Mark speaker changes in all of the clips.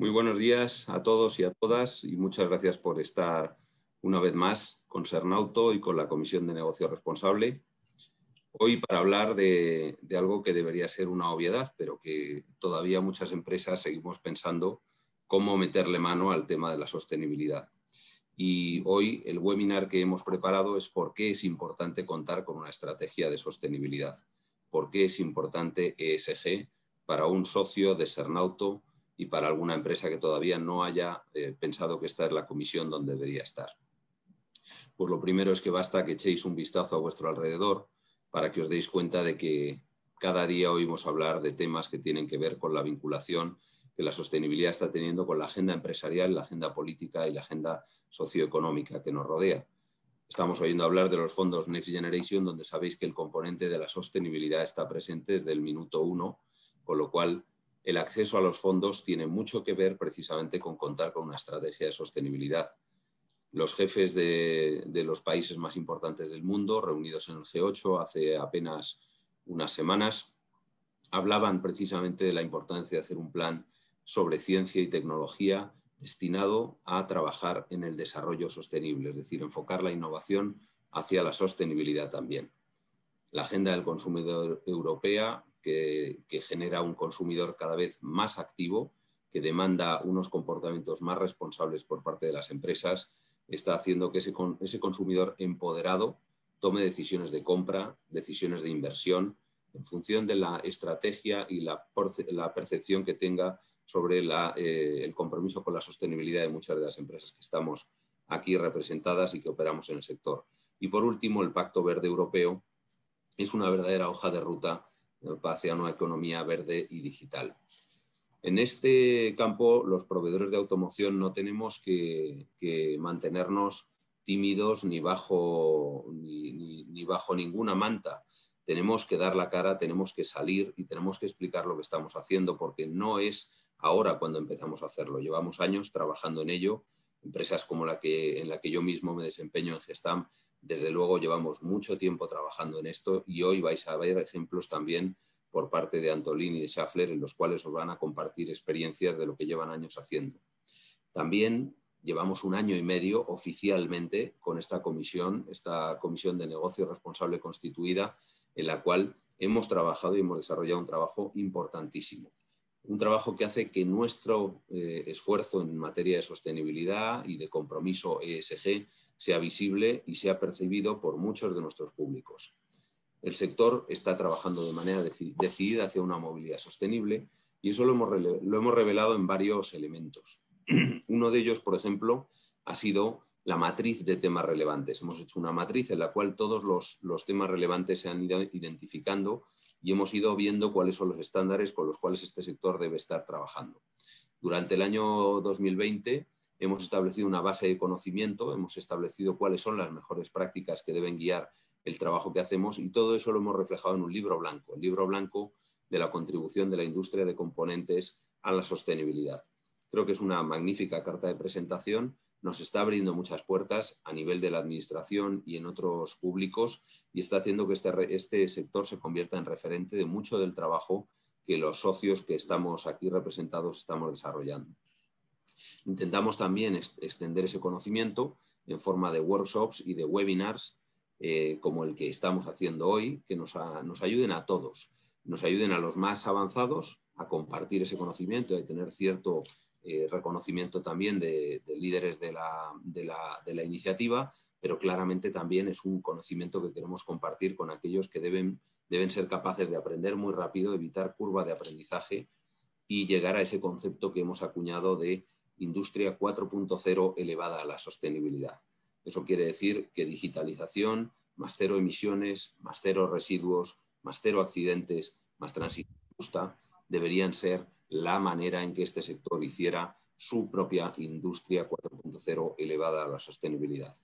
Speaker 1: Muy buenos días
Speaker 2: a todos y a todas y muchas gracias por estar una vez más con Sernauto y con la Comisión de Negocio Responsable. Hoy para hablar de, de algo que debería ser una obviedad, pero que todavía muchas empresas seguimos pensando cómo meterle mano al tema de la sostenibilidad. Y hoy el webinar que hemos preparado es por qué es importante contar con una estrategia de sostenibilidad, por qué es importante ESG para un socio de Cernauto y para alguna empresa que todavía no haya eh, pensado que esta es la comisión donde debería estar. Pues lo primero es que basta que echéis un vistazo a vuestro alrededor para que os deis cuenta de que cada día oímos hablar de temas que tienen que ver con la vinculación que la sostenibilidad está teniendo con la agenda empresarial, la agenda política y la agenda socioeconómica que nos rodea. Estamos oyendo hablar de los fondos Next Generation, donde sabéis que el componente de la sostenibilidad está presente desde el minuto uno, con lo cual el acceso a los fondos tiene mucho que ver precisamente con contar con una estrategia de sostenibilidad. Los jefes de, los países más importantes del mundo, reunidos en el G8 hace apenas unas semanas, hablaban precisamente de la importancia de hacer un plan sobre ciencia y tecnología destinado a trabajar en el desarrollo sostenible, es decir, enfocar la innovación hacia la sostenibilidad también. La agenda del consumidor europea que, genera un consumidor cada vez más activo, que demanda unos comportamientos más responsables por parte de las empresas, está haciendo que ese, consumidor empoderado tome decisiones de compra, decisiones de inversión, en función de la estrategia y la, percepción que tenga sobre eh, el compromiso con la sostenibilidad de muchas de las empresas que estamos aquí representadas y que operamos en el sector. Y por último, el Pacto Verde Europeo es una verdadera hoja de ruta hacia una economía verde y digital. En este campo, los proveedores de automoción no tenemos que, mantenernos tímidos ni bajo, ni bajo ninguna manta. Tenemos que dar la cara, tenemos que salir y tenemos que explicar lo que estamos haciendo, porque no es ahora cuando empezamos a hacerlo. Llevamos años trabajando en ello. Empresas como la que, en la que yo mismo me desempeño en Gestam desde luego llevamos mucho tiempo trabajando en esto y hoy vais a ver ejemplos también por parte de Antolín y de Schaffler en los cuales os van a compartir experiencias de lo que llevan años haciendo. También llevamos un año y medio oficialmente con esta comisión, esta comisión de negocio responsable constituida, en la cual hemos trabajado y hemos desarrollado un trabajo importantísimo. Un trabajo que hace que nuestro eh, esfuerzo en materia de sostenibilidad y de compromiso ESG sea visible y sea percibido por muchos de nuestros públicos. El sector está trabajando de manera decidida hacia una movilidad sostenible y eso lo hemos, revelado en varios elementos. Uno de ellos, por ejemplo, ha sido la matriz de temas relevantes. Hemos hecho una matriz en la cual todos los, los, temas relevantes se han ido identificando y hemos ido viendo cuáles son los estándares con los cuales este sector debe estar trabajando. Durante el año 2020 hemos establecido una base de conocimiento, hemos establecido cuáles son las mejores prácticas que deben guiar el trabajo que hacemos y todo eso lo hemos reflejado en un libro blanco, el libro blanco de la contribución de la industria de componentes a la sostenibilidad. Creo que es una magnífica carta de presentación, nos está abriendo muchas puertas a nivel de la administración y en otros públicos y está haciendo que este, este sector se convierta en referente de mucho del trabajo que los socios que estamos aquí representados estamos desarrollando. Intentamos también extender ese conocimiento en forma de workshops y de webinars eh, como el que estamos haciendo hoy, que nos, ayuden a todos, nos ayuden a los más avanzados a compartir ese conocimiento y tener cierto eh, reconocimiento también de, líderes de la, iniciativa, pero claramente también es un conocimiento que queremos compartir con aquellos que deben, deben ser capaces de aprender muy rápido, evitar curva de aprendizaje y llegar a ese concepto que hemos acuñado de Industria 4.0 elevada a la sostenibilidad. Eso quiere decir que digitalización, más cero emisiones, más cero residuos, más cero accidentes, más transición justa, deberían ser la manera en que este sector hiciera su propia industria 4.0 elevada a la sostenibilidad.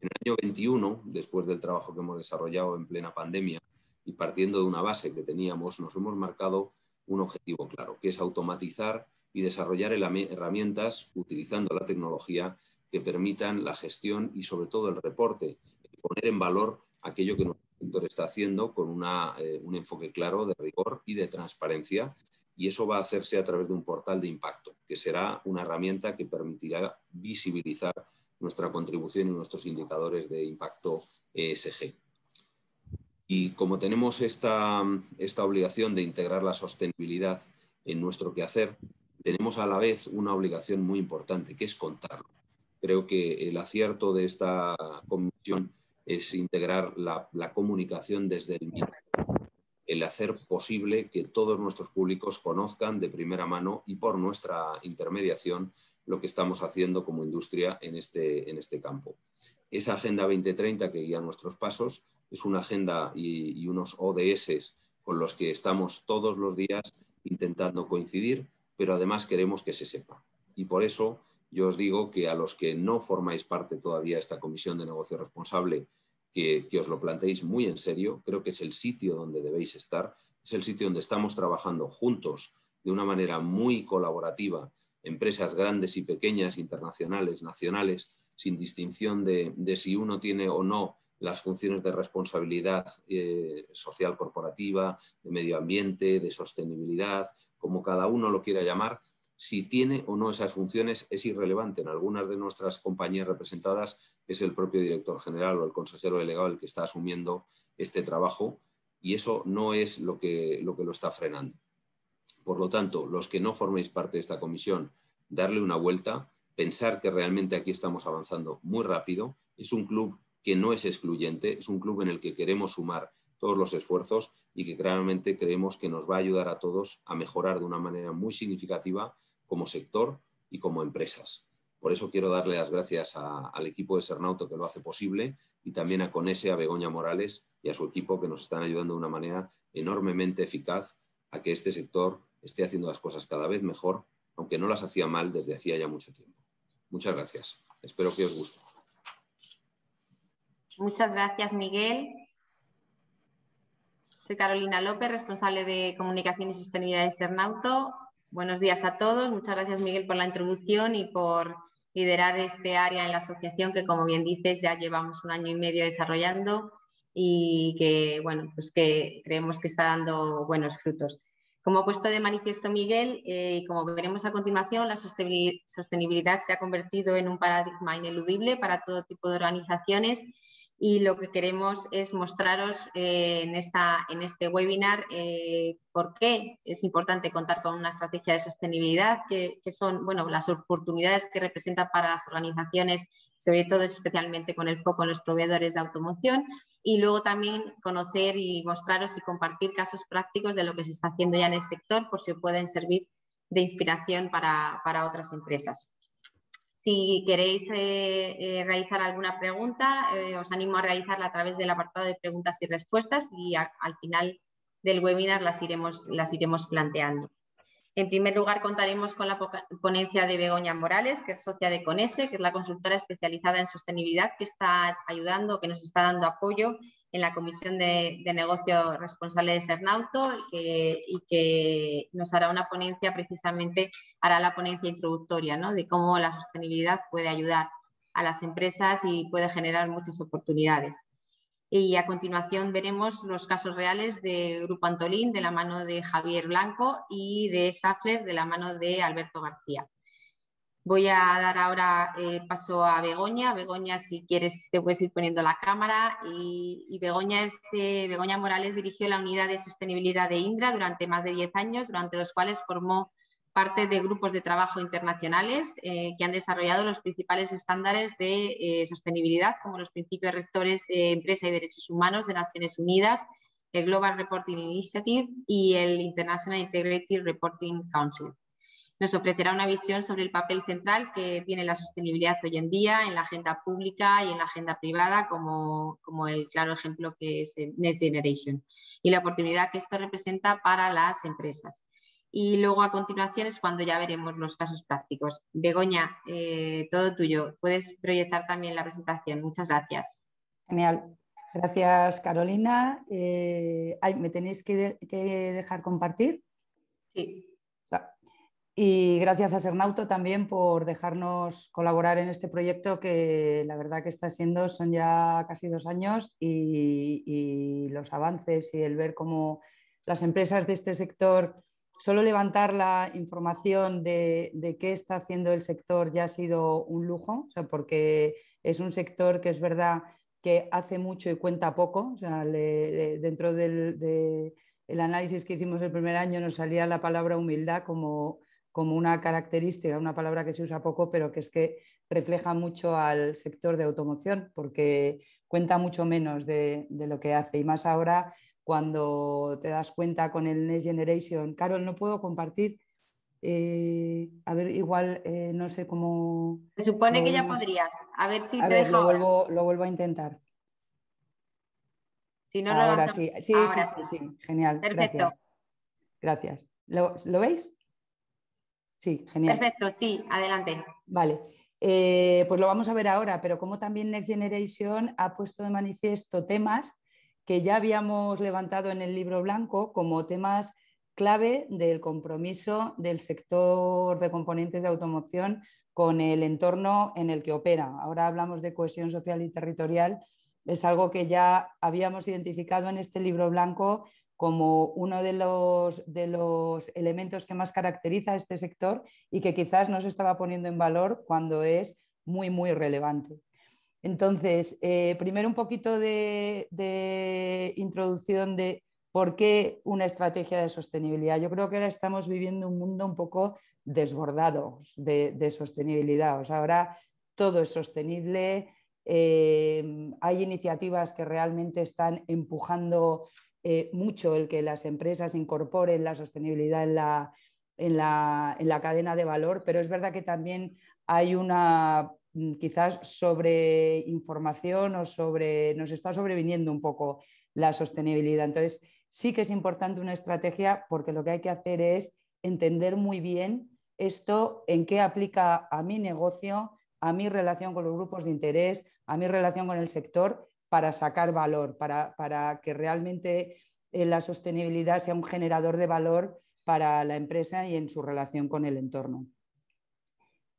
Speaker 2: En el año 21, después del trabajo que hemos desarrollado en plena pandemia y partiendo de una base que teníamos, nos hemos marcado un objetivo claro, que es automatizar y desarrollar herramientas utilizando la tecnología que permitan la gestión y sobre todo el reporte, poner en valor aquello que nuestro sector está haciendo con eh, un enfoque claro de rigor y de transparencia. Y eso va a hacerse a través de un portal de impacto, que será una herramienta que permitirá visibilizar nuestra contribución y nuestros indicadores de impacto ESG. Y como tenemos esta, esta obligación de integrar la sostenibilidad en nuestro quehacer, tenemos a la vez una obligación muy importante, que es contarlo. Creo que el acierto de esta comisión es integrar la, comunicación desde el medio, el hacer posible que todos nuestros públicos conozcan de primera mano y por nuestra intermediación lo que estamos haciendo como industria en este, en este campo. Esa Agenda 2030 que guía nuestros pasos es una agenda y, y unos ODS con los que estamos todos los días intentando coincidir pero además queremos que se sepa. Y por eso yo os digo que a los que no formáis parte todavía de esta comisión de negocio responsable, que, os lo planteéis muy en serio, creo que es el sitio donde debéis estar, es el sitio donde estamos trabajando juntos de una manera muy colaborativa, empresas grandes y pequeñas, internacionales, nacionales, sin distinción de si uno tiene o no las funciones de responsabilidad eh, social corporativa, de medio ambiente, de sostenibilidad, como cada uno lo quiera llamar, si tiene o no esas funciones es irrelevante. En algunas de nuestras compañías representadas es el propio director general o el consejero delegado el que está asumiendo este trabajo y eso no es lo que lo, que lo está frenando. Por lo tanto, los que no forméis parte de esta comisión, darle una vuelta, pensar que realmente aquí estamos avanzando muy rápido. Es un club que no es excluyente, es un club en el que queremos sumar todos los esfuerzos y que claramente creemos que nos va a ayudar a todos a mejorar de una manera muy significativa como sector y como empresas. Por eso quiero darle las gracias al equipo de Sernauto que lo hace posible y también a Conese, a Begoña Morales y a su equipo que nos están ayudando de una manera enormemente eficaz a que este sector esté haciendo las cosas cada vez mejor, aunque no las hacía mal desde hacía ya mucho tiempo. Muchas gracias. Espero que os guste.
Speaker 3: Muchas gracias, Miguel. Soy Carolina López, responsable de Comunicación y Sostenibilidad de Cernauto. Buenos días a todos. Muchas gracias, Miguel, por la introducción y por liderar este área en la asociación que, como bien dices, ya llevamos un año y medio desarrollando y que, bueno, pues que creemos que está dando buenos frutos. Como ha puesto de manifiesto Miguel, eh, y como veremos a continuación, la sostenibilidad se ha convertido en un paradigma ineludible para todo tipo de organizaciones y lo que queremos es mostraros eh, en, en este webinar eh, por qué es importante contar con una estrategia de sostenibilidad, que, son bueno, las oportunidades que representa para las organizaciones, sobre todo especialmente con el foco en los proveedores de automoción, y luego también conocer y mostraros y compartir casos prácticos de lo que se está haciendo ya en el sector, por si pueden servir de inspiración para otras empresas. Si queréis eh, eh, realizar alguna pregunta, eh, os animo a realizarla a través del apartado de preguntas y respuestas y al final del webinar las iremos, las iremos planteando. En primer lugar, contaremos con la ponencia de Begoña Morales, que es socia de CONESE, que es la consultora especializada en sostenibilidad que está ayudando, que nos está dando apoyo en la Comisión de, Negocio Responsable de Sernauto y que nos hará una ponencia, precisamente hará la ponencia introductoria de cómo la sostenibilidad puede ayudar a las empresas y puede generar muchas oportunidades. Y a continuación veremos los casos reales de Grupo Antolín de la mano de Javier Blanco y de Safler de la mano de Alberto García. Voy a dar ahora eh, paso a Begoña. Begoña, si quieres, te puedes ir poniendo la cámara. Y, Begoña, es, Begoña Morales dirigió la unidad de sostenibilidad de Indra durante más de 10 años, durante los cuales formó parte de grupos de trabajo internacionales eh, que han desarrollado los principales estándares de eh, sostenibilidad, como los principios rectores de empresa y derechos humanos de Naciones Unidas, el Global Reporting Initiative y el International Integrated Reporting Council. Nos ofrecerá una visión sobre el papel central que tiene la sostenibilidad hoy en día en la agenda pública y en la agenda privada, como, como el claro ejemplo que es Next Generation, y la oportunidad que esto representa para las empresas. Y luego a continuación es cuando ya veremos los casos prácticos. Begoña, eh, todo tuyo. Puedes proyectar también la presentación. Muchas gracias.
Speaker 4: Genial. Gracias, Carolina. Eh, ay, ¿Me tenéis que, que dejar compartir? Sí. Y gracias a Sernauto también por dejarnos colaborar en este proyecto que la verdad que está siendo, son ya casi dos años y, los avances y el ver cómo las empresas de este sector, solo levantar la información de, qué está haciendo el sector ya ha sido un lujo, porque es un sector que es verdad que hace mucho y cuenta poco, dentro del... análisis que hicimos el primer año nos salía la palabra humildad como como una característica, una palabra que se usa poco, pero que es que refleja mucho al sector de automoción, porque cuenta mucho menos de, lo que hace. Y más ahora cuando te das cuenta con el Next Generation. Carol, no puedo compartir. Eh, a ver, igual eh, no sé cómo. Se supone que ya podrías.
Speaker 3: A ver si lo,
Speaker 4: vuelvo, lo vuelvo a intentar. Si no, ahora, sí. Sí, sí. Sí, genial. Perfecto. Gracias. Gracias. ¿Lo veis? Sí, genial. Perfecto, sí, adelante. Vale. Eh, pues lo vamos a ver ahora, pero como también Next Generation ha puesto de manifiesto temas que ya habíamos levantado en el libro blanco como temas clave del compromiso del sector de componentes de automoción con el entorno en el que opera. Ahora hablamos de cohesión social y territorial. Es algo que ya habíamos identificado en este libro blanco como uno de los, de los elementos que más caracteriza a este sector y que quizás no se estaba poniendo en valor cuando es muy, muy relevante. Entonces, eh, primero un poquito de, introducción de por qué una estrategia de sostenibilidad. Yo creo que ahora estamos viviendo un mundo un poco desbordado de, sostenibilidad. O sea, ahora todo es sostenible, eh, hay iniciativas que realmente están empujando eh, mucho el que las empresas incorporen la sostenibilidad en la, en, la, en la cadena de valor, pero es verdad que también hay una mm, quizás sobre información o sobre nos está sobreviniendo un poco la sostenibilidad. Entonces, sí que es importante una estrategia porque lo que hay que hacer es entender muy bien esto en qué aplica a mi negocio, a mi relación con los grupos de interés, a mi relación con el sector para sacar valor, para, que realmente eh, la sostenibilidad sea un generador de valor para la empresa y en su relación con el entorno.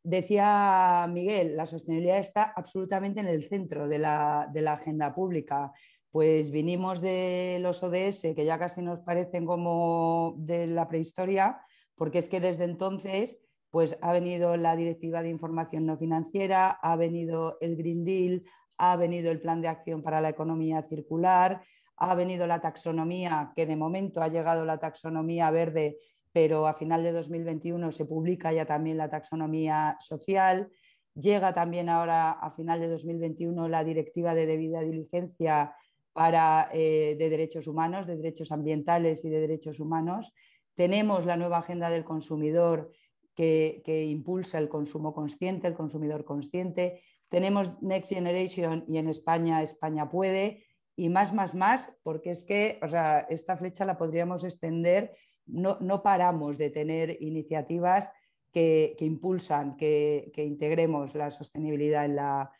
Speaker 4: Decía Miguel, la sostenibilidad está absolutamente en el centro de la, agenda pública. Pues vinimos de los ODS, que ya casi nos parecen como de la prehistoria, porque es que desde entonces pues ha venido la Directiva de Información No Financiera, ha venido el Green Deal, ha venido el Plan de Acción para la Economía Circular, ha venido la taxonomía, que de momento ha llegado la taxonomía verde, pero a final de 2021 se publica ya también la taxonomía social. Llega también ahora, a final de 2021, la Directiva de Debida Diligencia para, eh, de Derechos Humanos, de Derechos Ambientales y de Derechos Humanos. Tenemos la nueva Agenda del Consumidor que impulsa el consumo consciente, el consumidor consciente. Tenemos Next Generation y en España, España puede, y más, más, más, porque es que, o esta flecha la podríamos extender, no, paramos de tener iniciativas que, impulsan, que, que, integremos la sostenibilidad en la,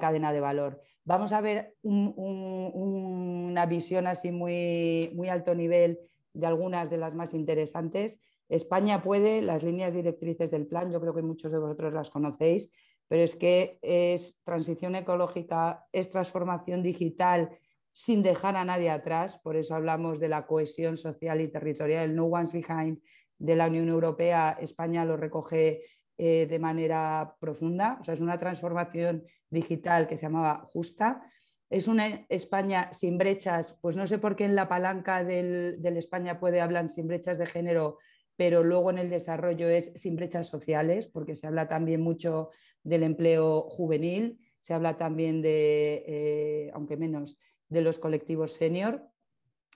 Speaker 4: cadena de valor. Vamos a ver una visión así muy alto nivel de algunas de las más interesantes. España puede, las líneas directrices del plan, yo creo que muchos de vosotros las conocéis, pero es que es transición ecológica, es transformación digital sin dejar a nadie atrás, por eso hablamos de la cohesión social y territorial, no one's behind de la Unión Europea, España lo recoge eh, de manera profunda, o sea, es una transformación digital que se llamaba justa, es una España sin brechas, pues no sé por qué en la palanca del, del España puede hablar sin brechas de género, pero luego en el desarrollo es sin brechas sociales, porque se habla también mucho del empleo juvenil, se habla también de, eh, aunque menos, de los colectivos senior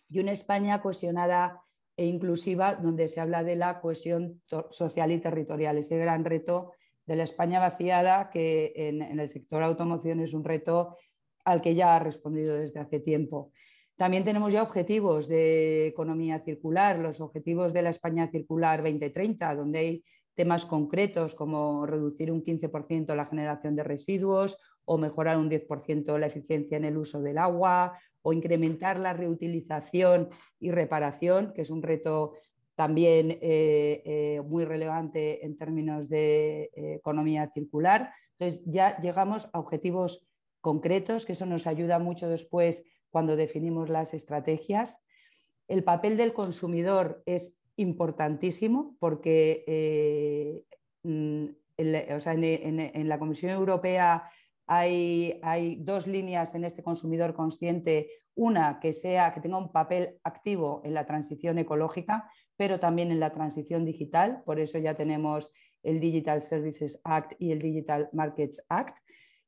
Speaker 4: y una España cohesionada e inclusiva donde se habla de la cohesión social y territorial, ese gran reto de la España vaciada que en, en el sector automoción es un reto al que ya ha respondido desde hace tiempo. También tenemos ya objetivos de economía circular, los objetivos de la España circular 2030, donde hay temas concretos como reducir un 15% la generación de residuos o mejorar un 10% la eficiencia en el uso del agua o incrementar la reutilización y reparación, que es un reto también eh, eh, muy relevante en términos de eh, economía circular. Entonces ya llegamos a objetivos concretos, que eso nos ayuda mucho después cuando definimos las estrategias. El papel del consumidor es importantísimo porque eh, mm, en, la Comisión Europea hay, hay, dos líneas en este consumidor consciente. Una que, sea, que tenga un papel activo en la transición ecológica, pero también en la transición digital. Por eso ya tenemos el Digital Services Act y el Digital Markets Act.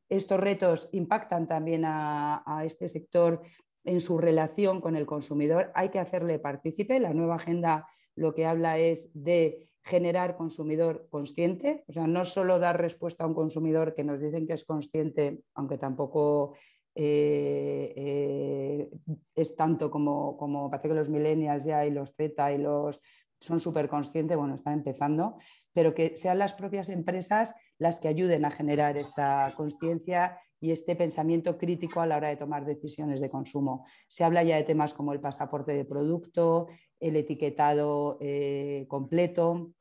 Speaker 4: Estos retos impactan también a, a este sector en su relación con el consumidor. Hay que hacerle partícipe. La nueva agenda lo que habla es de generar consumidor consciente, o sea, no solo dar respuesta a un consumidor que nos dicen que es consciente, aunque tampoco eh, eh, es tanto como, como parece que los millennials ya y los Z y los son súper conscientes, bueno, están empezando, pero que sean las propias empresas las que ayuden a generar esta conciencia y este pensamiento crítico a la hora de tomar decisiones de consumo. Se habla ya de temas como el pasaporte de producto, el etiquetado eh, completo.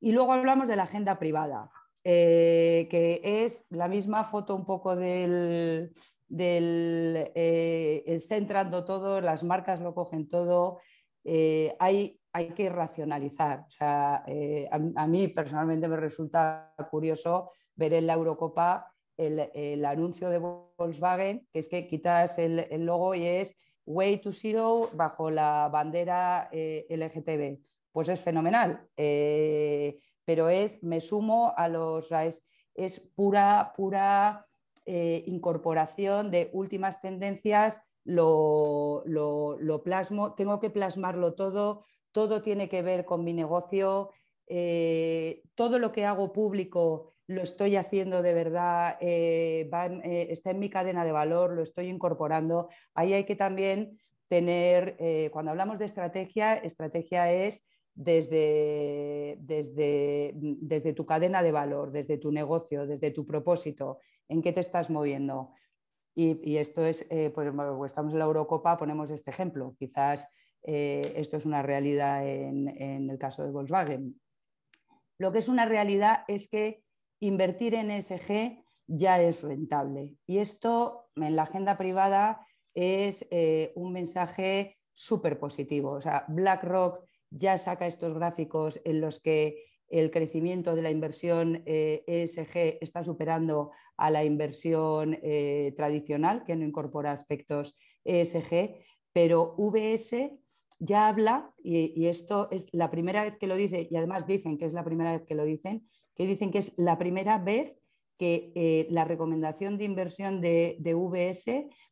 Speaker 4: Y luego hablamos de la agenda privada, eh, que es la misma foto un poco del, del está eh, entrando todo, las marcas lo cogen todo, hay, hay, que racionalizar. O sea, a, a, mí personalmente me resulta curioso ver en la Eurocopa el, anuncio de Volkswagen, que es que quitas el, logo y es Way to Zero bajo la bandera eh, LGTB. Pues es fenomenal, eh, pero es, me sumo a los, es, pura, pura eh, incorporación de últimas tendencias, lo, lo plasmo, tengo que plasmarlo todo, todo tiene que ver con mi negocio, eh, todo lo que hago público lo estoy haciendo de verdad, eh, eh, está en mi cadena de valor, lo estoy incorporando. Ahí hay que también tener, cuando hablamos de estrategia, estrategia es desde, desde, tu cadena de valor, desde tu negocio, desde tu propósito, en qué te estás moviendo. Y, esto es, pues estamos en la Eurocopa, ponemos este ejemplo. Quizás esto es una realidad en, el caso de Volkswagen. Lo que es una realidad es que invertir en ESG ya es rentable. Y esto en la agenda privada es eh, un mensaje súper positivo. O sea, BlackRock ya saca estos gráficos en los que el crecimiento de la inversión ESG eh, e está superando a la inversión eh, tradicional, que no incorpora aspectos ESG, pero VS ya habla, y, esto es la primera vez que lo dice, y además dicen que es la primera vez que lo dicen, que dicen que es la primera vez que eh, la recomendación de inversión de, de, VS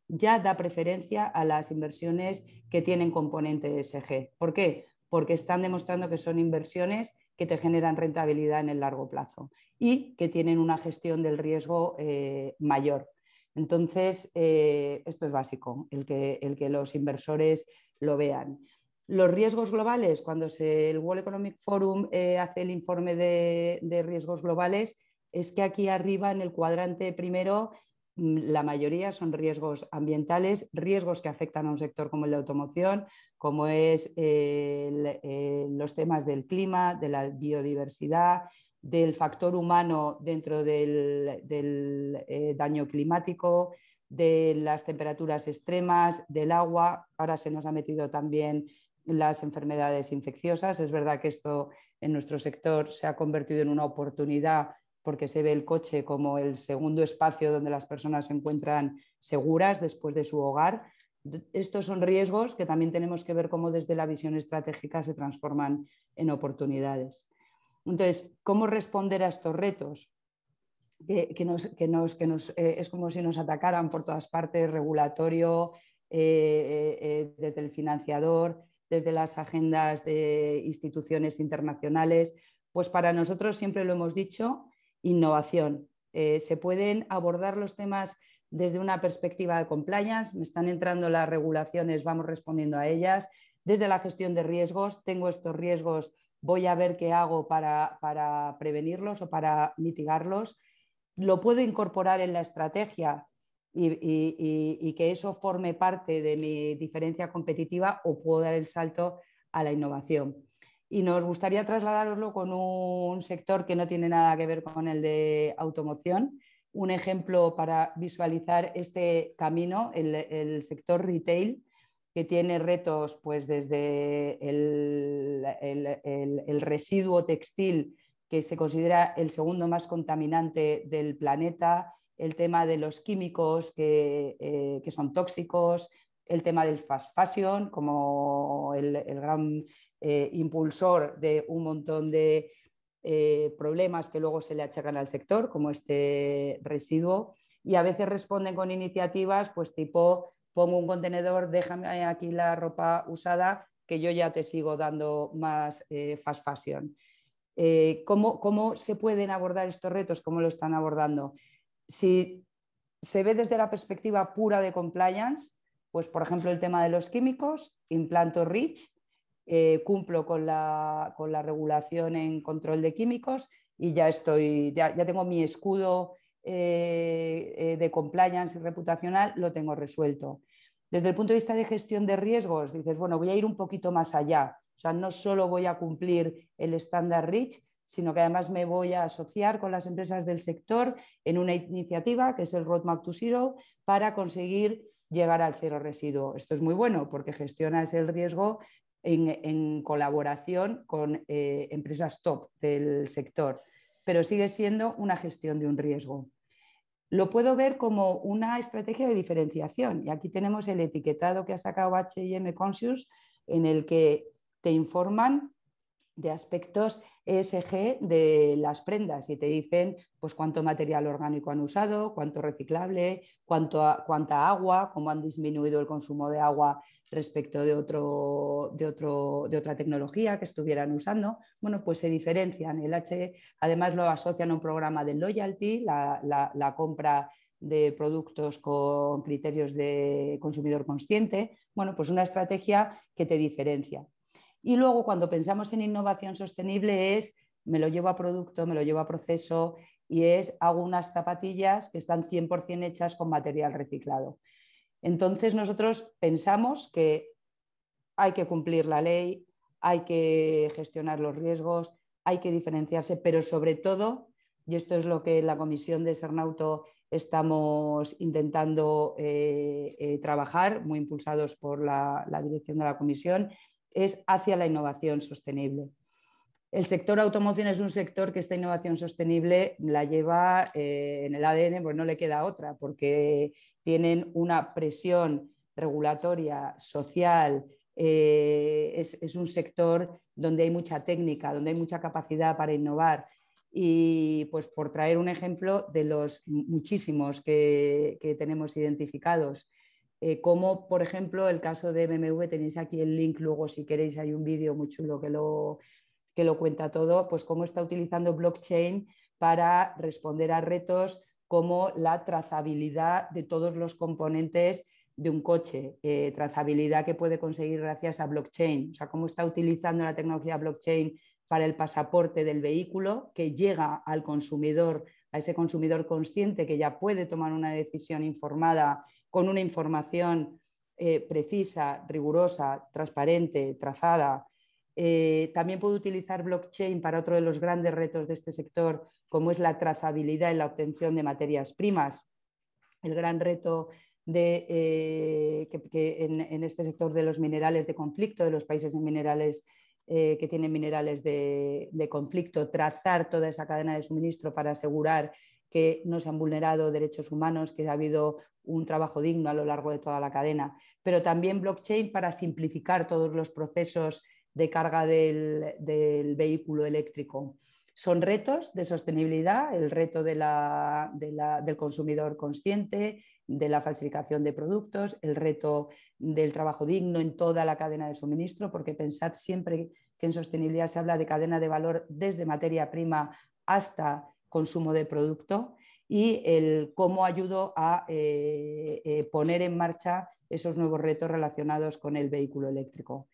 Speaker 4: ya da preferencia a las inversiones que tienen componente de SG. ¿Por qué? Porque están demostrando que son inversiones que te generan rentabilidad en el largo plazo y que tienen una gestión del riesgo eh, mayor. Entonces, eh, esto es básico, el que, el que los inversores lo vean. Los riesgos globales, cuando el World Economic Forum eh, hace el informe de, riesgos globales, es que aquí arriba en el cuadrante primero mm, la mayoría son riesgos ambientales, riesgos que afectan a un sector como el de automoción, como es eh, eh, los temas del clima, de la biodiversidad, del factor humano dentro del, daño climático, de las temperaturas extremas, del agua. Ahora se nos ha metido también las enfermedades infecciosas. Es verdad que esto en nuestro sector se ha convertido en una oportunidad porque se ve el coche como el segundo espacio donde las personas se encuentran seguras después de su hogar. Estos son riesgos que también tenemos que ver cómo desde la visión estratégica se transforman en oportunidades. Entonces, ¿cómo responder a estos retos? Eh, es como si nos atacaran por todas partes, regulatorio, eh, eh, desde el financiador, desde las agendas de instituciones internacionales, pues para nosotros siempre lo hemos dicho, innovación. Eh, se pueden abordar los temas desde una perspectiva de compliance, me están entrando las regulaciones, vamos respondiendo a ellas, desde la gestión de riesgos, tengo estos riesgos, voy a ver qué hago para, para prevenirlos o para mitigarlos, lo puedo incorporar en la estrategia, y, que eso forme parte de mi diferencia competitiva o puedo dar el salto a la innovación. Y nos gustaría trasladaroslo con un sector que no tiene nada que ver con el de automoción. Un ejemplo para visualizar este camino, el, sector retail, que tiene retos pues, desde el residuo textil, que se considera el segundo más contaminante del planeta, el tema de los químicos que, eh, que son tóxicos, el tema del fast fashion como el, gran eh, impulsor de un montón de eh, problemas que luego se le achacan al sector, como este residuo, y a veces responden con iniciativas pues tipo pongo un contenedor, déjame aquí la ropa usada, que yo ya te sigo dando más fast fashion. ¿cómo, ¿Cómo se pueden abordar estos retos? ¿Cómo lo están abordando? Si se ve desde la perspectiva pura de compliance, pues por ejemplo el tema de los químicos, implanto Rich, eh, cumplo con la, regulación en control de químicos y ya estoy, ya, tengo mi escudo eh, eh, de compliance reputacional, lo tengo resuelto. Desde el punto de vista de gestión de riesgos, dices, bueno, voy a ir un poquito más allá. O sea, no solo voy a cumplir el estándar REACH, sino que además me voy a asociar con las empresas del sector en una iniciativa que es el Roadmap to Zero para conseguir llegar al cero residuo. Esto es muy bueno porque gestionas el riesgo en, colaboración con eh, empresas top del sector, pero sigue siendo una gestión de un riesgo. Lo puedo ver como una estrategia de diferenciación y aquí tenemos el etiquetado que ha sacado HM Conscious en el que te informan de aspectos ESG de las prendas y te dicen pues cuánto material orgánico han usado, cuánto reciclable, cuánta agua, cómo han disminuido el consumo de agua respecto de, otro, de, otro, de otra tecnología que estuvieran usando. Bueno, pues se diferencian. El H además lo asocian a un programa de loyalty, la, la compra de productos con criterios de consumidor consciente. Bueno, pues una estrategia que te diferencia. Y luego cuando pensamos en innovación sostenible es, me lo llevo a producto, me lo llevo a proceso y es, hago unas zapatillas que están 100% hechas con material reciclado. Entonces nosotros pensamos que hay que cumplir la ley, hay que gestionar los riesgos, hay que diferenciarse, pero sobre todo, y esto es lo que la comisión de Sernauto estamos intentando eh, eh, trabajar, muy impulsados por la dirección de la comisión, es hacia la innovación sostenible. El sector automoción es un sector que esta innovación sostenible la lleva eh, en el ADN, pues no le queda otra, porque tienen una presión regulatoria, social, eh, es, un sector donde hay mucha técnica, donde hay mucha capacidad para innovar. Y pues por traer un ejemplo de los muchísimos que tenemos identificados, eh, como por ejemplo el caso de MMV, tenéis aquí el link, luego si queréis hay un vídeo muy chulo que lo, que lo cuenta todo, pues cómo está utilizando blockchain para responder a retos como la trazabilidad de todos los componentes de un coche, eh, trazabilidad que puede conseguir gracias a blockchain, o sea, cómo está utilizando la tecnología blockchain para el pasaporte del vehículo que llega al consumidor, a ese consumidor consciente que ya puede tomar una decisión informada con una información eh, precisa, rigurosa, transparente, trazada. Eh, también puedo utilizar blockchain para otro de los grandes retos de este sector, como es la trazabilidad en la obtención de materias primas. El gran reto de, eh, en, este sector de los minerales de conflicto, de los países minerales que tienen minerales de, de, conflicto, trazar toda esa cadena de suministro para asegurar que no se han vulnerado derechos humanos, que ha habido un trabajo digno a lo largo de toda la cadena, pero también blockchain para simplificar todos los procesos de carga del, vehículo eléctrico. Son retos de sostenibilidad, el reto del consumidor consciente, de la falsificación de productos, el reto del trabajo digno en toda la cadena de suministro, porque pensad siempre que en sostenibilidad se habla de cadena de valor desde materia prima hasta consumo de producto y el cómo ayudo a eh, eh, poner en marcha esos nuevos retos relacionados con el vehículo eléctrico.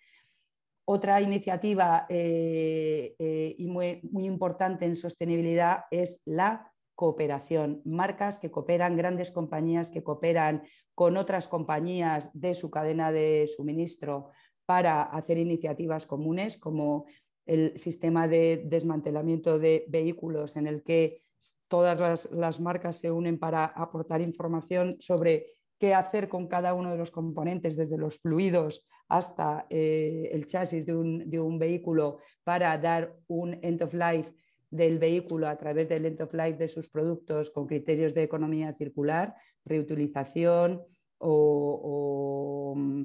Speaker 4: Otra iniciativa eh, y muy importante en sostenibilidad es la cooperación, marcas que cooperan, grandes compañías que cooperan con otras compañías de su cadena de suministro para hacer iniciativas comunes, como el sistema de desmantelamiento de vehículos en el que todas las, marcas se unen para aportar información sobre qué hacer con cada uno de los componentes, desde los fluidos hasta eh, el chasis de un, vehículo, para dar un end of life del vehículo a través del end of life de sus productos con criterios de economía circular, reutilización o mm,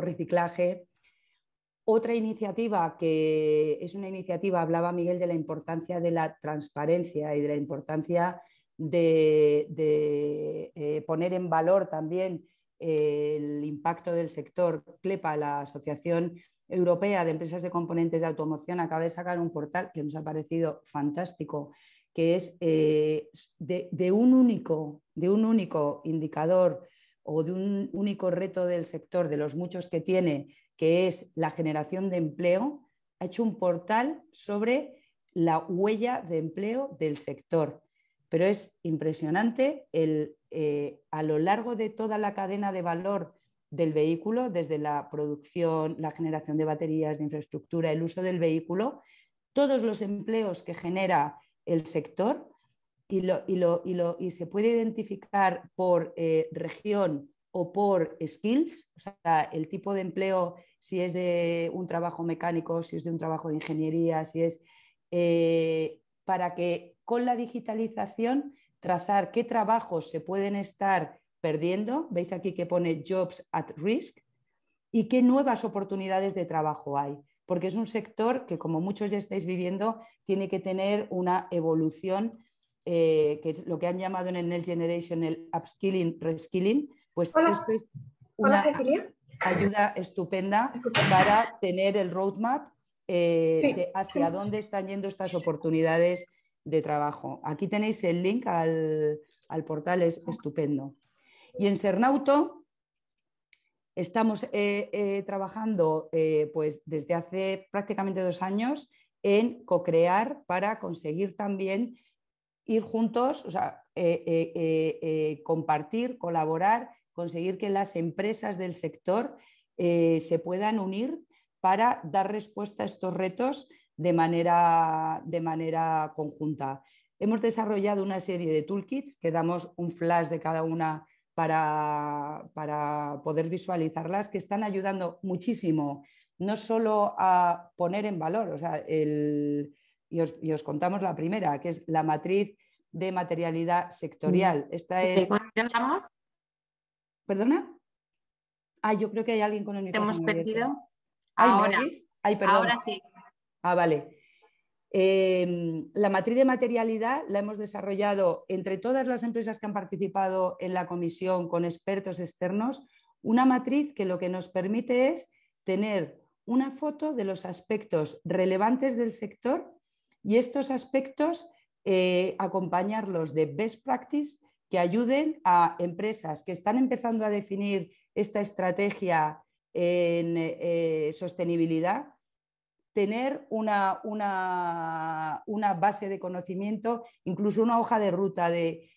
Speaker 4: reciclaje otra iniciativa que es una iniciativa, hablaba Miguel de la importancia de la transparencia y de la importancia de, eh, poner en valor también eh, el impacto del sector. CLEPA, la Asociación Europea de Empresas de Componentes de Automoción, acaba de sacar un portal que nos ha parecido fantástico, que es eh, un único, de un único indicador o de un único reto del sector, de los muchos que tiene que es la generación de empleo, ha hecho un portal sobre la huella de empleo del sector. Pero es impresionante el, eh, a lo largo de toda la cadena de valor del vehículo, desde la producción, la generación de baterías, de infraestructura, el uso del vehículo, todos los empleos que genera el sector y, y, se puede identificar por eh, región, o por skills, o sea, el tipo de empleo, si es de un trabajo mecánico, si es de un trabajo de ingeniería, si es eh, para que con la digitalización trazar qué trabajos se pueden estar perdiendo, veis aquí que pone jobs at risk, y qué nuevas oportunidades de trabajo hay, porque es un sector que, como muchos ya estáis viviendo, tiene que tener una evolución, eh, que es lo que han llamado en el Next Generation el upskilling, reskilling, pues esto es una ayuda estupenda para tener el roadmap eh, de hacia dónde están yendo estas oportunidades de trabajo. Aquí tenéis el link al, portal, es estupendo. Y en Cernauto estamos eh, eh, trabajando pues desde hace prácticamente dos años en co-crear para conseguir también ir juntos, o sea, compartir, colaborar conseguir que las empresas del sector eh, se puedan unir para dar respuesta a estos retos de manera, de manera conjunta. Hemos desarrollado una serie de toolkits que damos un flash de cada una para, para, poder visualizarlas, que están ayudando muchísimo, no solo a poner en valor, o sea, y, os, contamos la primera, que es la matriz de materialidad sectorial. Esta ¿Perdona? Ah, yo creo que hay alguien con el micrófono. hemos perdido? ahora. Ahora sí. Ah, vale. Em, la matriz de materialidad la hemos desarrollado entre todas las empresas que han participado en la comisión con expertos externos, una matriz que lo que nos permite es tener una foto de los aspectos relevantes del sector y estos aspectos eh, acompañarlos de best practice que ayuden a empresas que están empezando a definir esta estrategia en eh, sostenibilidad, tener una, base de conocimiento, incluso una hoja de ruta de,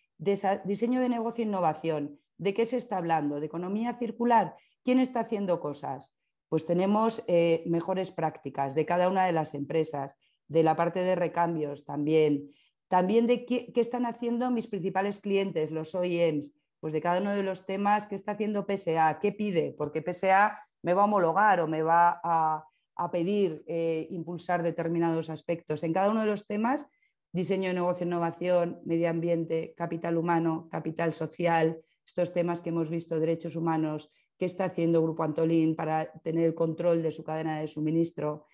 Speaker 4: diseño de negocio e innovación, de qué se está hablando, de economía circular, quién está haciendo cosas. Pues tenemos eh, mejores prácticas de cada una de las empresas, de la parte de recambios también, también de qué, están haciendo mis principales clientes, los OEMs, pues de cada uno de los temas, qué está haciendo PSA, qué pide, porque PSA me va a homologar o me va a, pedir eh, impulsar determinados aspectos. En cada uno de los temas, diseño de negocio, innovación, medio ambiente, capital humano, capital social, estos temas que hemos visto, derechos humanos, qué está haciendo Grupo Antolín para tener el control de su cadena de suministro,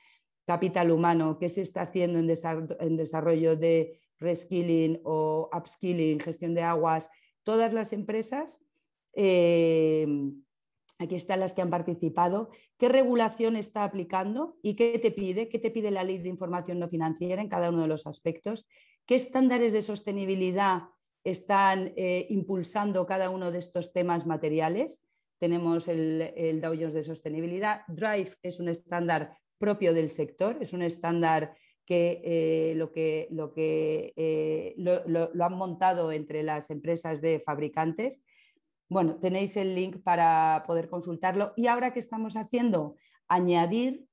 Speaker 4: capital humano, qué se está haciendo en desarrollo de reskilling o upskilling, gestión de aguas, todas las empresas, eh, aquí están las que han participado, qué regulación está aplicando y qué te pide, qué te pide la ley de información no financiera en cada uno de los aspectos, qué estándares de sostenibilidad están eh, impulsando cada uno de estos temas materiales. Tenemos el, el de sostenibilidad. Drive es un estándar propio del sector, es un estándar que eh, lo que, lo, que eh, lo, han montado entre las empresas de fabricantes. Bueno, tenéis el link para poder consultarlo. Y ahora ¿qué estamos haciendo, añadir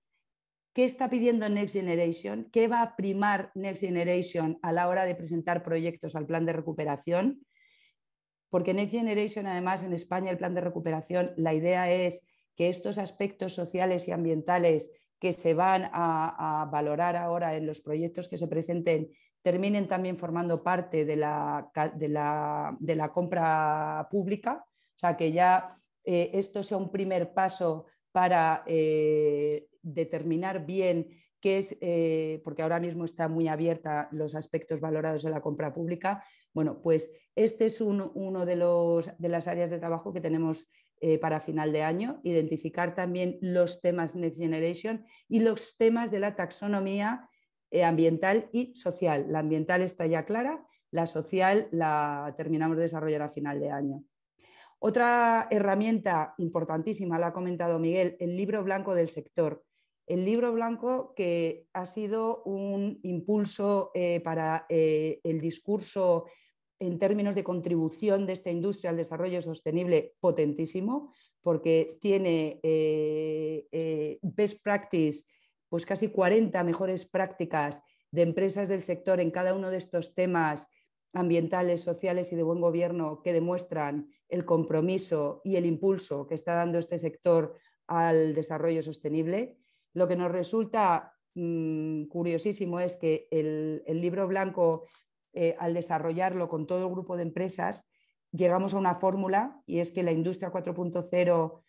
Speaker 4: qué está pidiendo Next Generation, qué va a primar Next Generation a la hora de presentar proyectos al plan de recuperación, porque Next Generation, además, en España, el plan de recuperación, la idea es que estos aspectos sociales y ambientales que se van a, valorar ahora en los proyectos que se presenten terminen también formando parte de la, de la, compra pública, o sea, que ya eh, esto sea un primer paso para eh, determinar bien qué es, eh, porque ahora mismo están muy abiertos los aspectos valorados de la compra pública. Bueno, pues este es uno de, los, de las áreas de trabajo que tenemos eh, para final de año, identificar también los temas Next Generation y los temas de la taxonomía eh, ambiental y social. La ambiental está ya clara, la social la terminamos de desarrollar a final de año. Otra herramienta importantísima, la ha comentado Miguel, el libro blanco del sector. El libro blanco que ha sido un impulso eh, para el discurso en términos de contribución de esta industria al desarrollo sostenible potentísimo, porque tiene eh, eh, best practice, pues casi 40 mejores prácticas de empresas del sector en cada uno de estos temas ambientales, sociales y de buen gobierno que demuestran el compromiso y el impulso que está dando este sector al desarrollo sostenible. Lo que nos resulta mm, curiosísimo es que el libro blanco eh, al desarrollarlo con todo el grupo de empresas, llegamos a una fórmula y es que la industria 4.0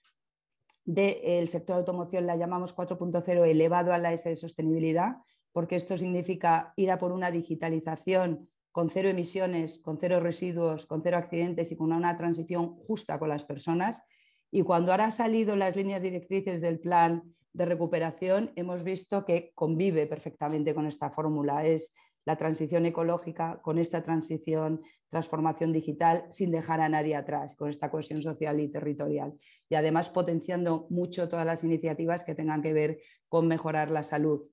Speaker 4: del sector de automoción la llamamos 4.0 elevado a la S e de sostenibilidad, porque esto significa ir a por una digitalización con cero emisiones, con cero residuos, con cero accidentes y con una, transición justa con las personas. Y cuando ahora han salido las líneas directrices del plan de recuperación, hemos visto que convive perfectamente con esta fórmula. Es la transición ecológica con esta transición, transformación digital, sin dejar a nadie atrás, con esta cohesión social y territorial. Y además potenciando mucho todas las iniciativas que tengan que ver con mejorar la salud.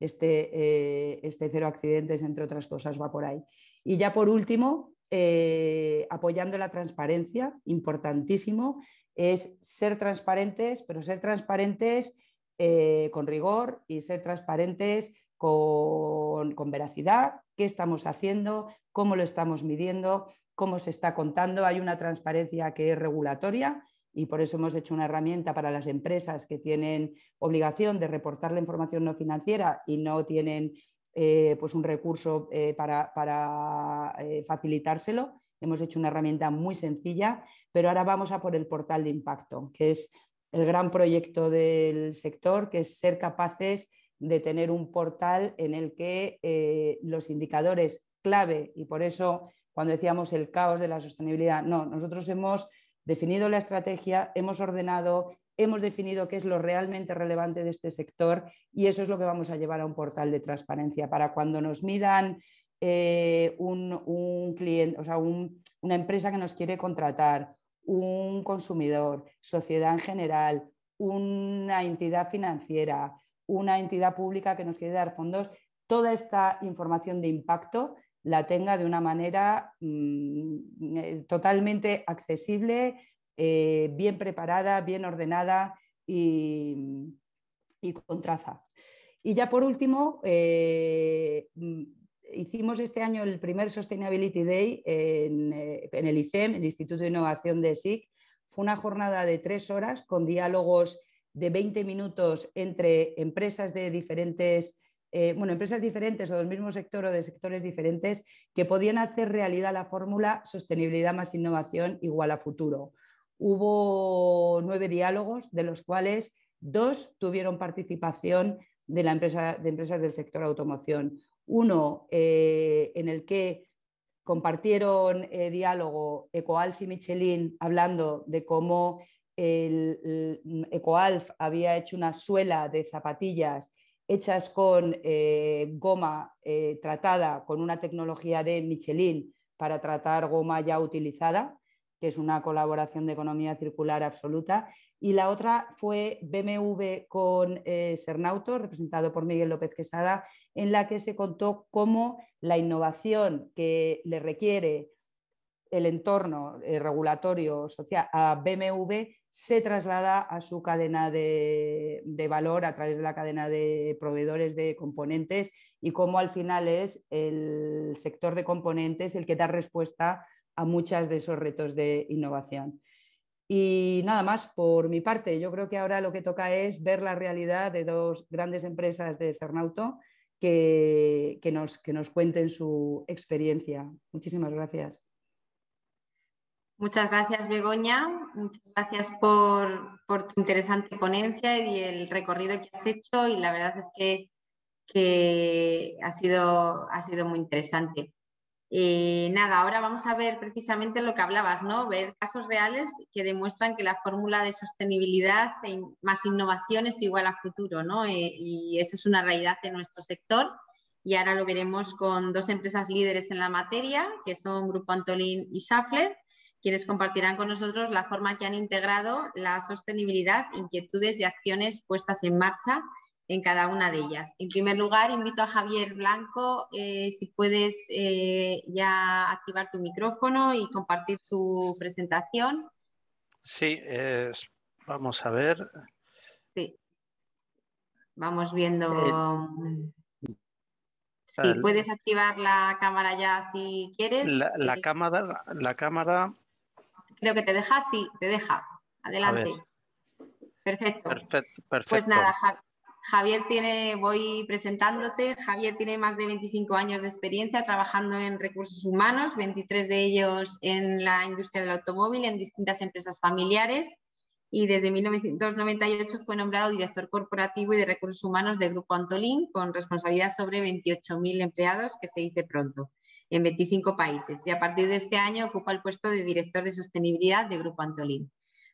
Speaker 4: Este, eh, este cero accidentes, entre otras cosas, va por ahí. Y ya por último, eh, apoyando la transparencia, importantísimo, es ser transparentes, pero ser transparentes eh, con rigor y ser transparentes con, veracidad, qué estamos haciendo, cómo lo estamos midiendo, cómo se está contando. Hay una transparencia que es regulatoria y por eso hemos hecho una herramienta para las empresas que tienen obligación de reportar la información no financiera y no tienen eh, pues un recurso eh, para, eh, facilitárselo. Hemos hecho una herramienta muy sencilla, pero ahora vamos a por el portal de impacto, que es el gran proyecto del sector, que es ser capaces de tener un portal en el que eh, los indicadores clave, y por eso cuando decíamos el caos de la sostenibilidad, no, nosotros hemos definido la estrategia, hemos ordenado, hemos definido qué es lo realmente relevante de este sector y eso es lo que vamos a llevar a un portal de transparencia para cuando nos midan eh, un, cliente, o sea, una empresa que nos quiere contratar, un consumidor, sociedad en general, una entidad financiera, una entidad pública que nos quiere dar fondos, toda esta información de impacto la tenga de una manera mm, eh, totalmente accesible, eh, bien preparada, bien ordenada y, y, con traza. Y ya por último, eh, mm, hicimos este año el primer Sustainability Day en, en el ICEM, el Instituto de Innovación de SIC. Fue una jornada de tres horas con diálogos de 20 minutos entre empresas de diferentes, eh, bueno, empresas diferentes o del mismo sector o de sectores diferentes que podían hacer realidad la fórmula sostenibilidad más innovación igual a futuro. Hubo nueve diálogos, de los cuales dos tuvieron participación de, la empresa, de empresas del sector automoción. Uno eh, en el que compartieron eh, diálogo Ecoalfi y Michelin hablando de cómo el, Ecoalf había hecho una suela de zapatillas hechas con eh, goma eh, tratada con una tecnología de Michelin para tratar goma ya utilizada, que es una colaboración de economía circular absoluta. Y la otra fue BMW con Sernauto, eh, representado por Miguel López Quesada, en la que se contó cómo la innovación que le requiere el entorno eh, regulatorio social a BMW se traslada a su cadena de, valor a través de la cadena de proveedores de componentes y cómo al final es el sector de componentes el que da respuesta a muchos de esos retos de innovación. Y nada más por mi parte, yo creo que ahora lo que toca es ver la realidad de dos grandes empresas de Sernauto que nos, que nos cuenten su experiencia. Muchísimas gracias.
Speaker 3: Muchas gracias, Begoña. Muchas gracias por, tu interesante ponencia y el recorrido que has hecho. Y la verdad es que, ha, sido, ha sido muy interesante. Eh, nada, ahora vamos a ver precisamente lo que hablabas, ¿no? Ver casos reales que demuestran que la fórmula de sostenibilidad e más innovación es igual a futuro, ¿no? Eh, y eso es una realidad de nuestro sector. Y ahora lo veremos con dos empresas líderes en la materia, que son Grupo Antolín y Schaffler quienes compartirán con nosotros la forma que han integrado la sostenibilidad, inquietudes y acciones puestas en marcha en cada una de ellas. En primer lugar, invito a Javier Blanco, eh, si puedes eh, ya activar tu micrófono y compartir tu presentación.
Speaker 5: Sí, vamos a ver.
Speaker 3: Sí, vamos viendo.
Speaker 5: Eh, sí, puedes
Speaker 3: activar la cámara ya si quieres. la
Speaker 5: cámara, la cámara
Speaker 3: Creo que te deja, sí, te deja. Adelante. Perfecto. Pues nada, Javier tiene, voy presentándote, Javier tiene más de 25 años de experiencia trabajando en recursos humanos, 23 de ellos en la industria del automóvil, en distintas empresas familiares y desde 1998 fue nombrado director corporativo y de recursos humanos de Grupo Antolín con responsabilidad sobre 28.000 empleados, que se dice pronto en 25 países y a partir de este año ocupa el puesto de director de sostenibilidad de Grupo Antolín.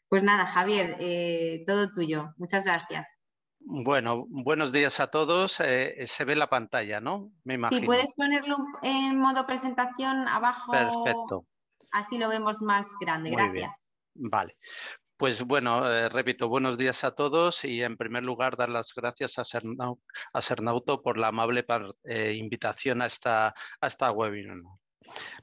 Speaker 3: Pues nada, Javier, eh, todo tuyo. Muchas gracias.
Speaker 5: Bueno, buenos días a todos. Eh, se ve la pantalla, ¿no? Me imagino. Sí, puedes
Speaker 3: ponerlo en modo presentación abajo. Perfecto. Así lo vemos más grande. gracias.
Speaker 5: Vale. Pues bueno, eh, repito, buenos días a todos y en primer lugar dar las gracias a, Sernauto por la amable eh, invitación a esta, a esta webinar.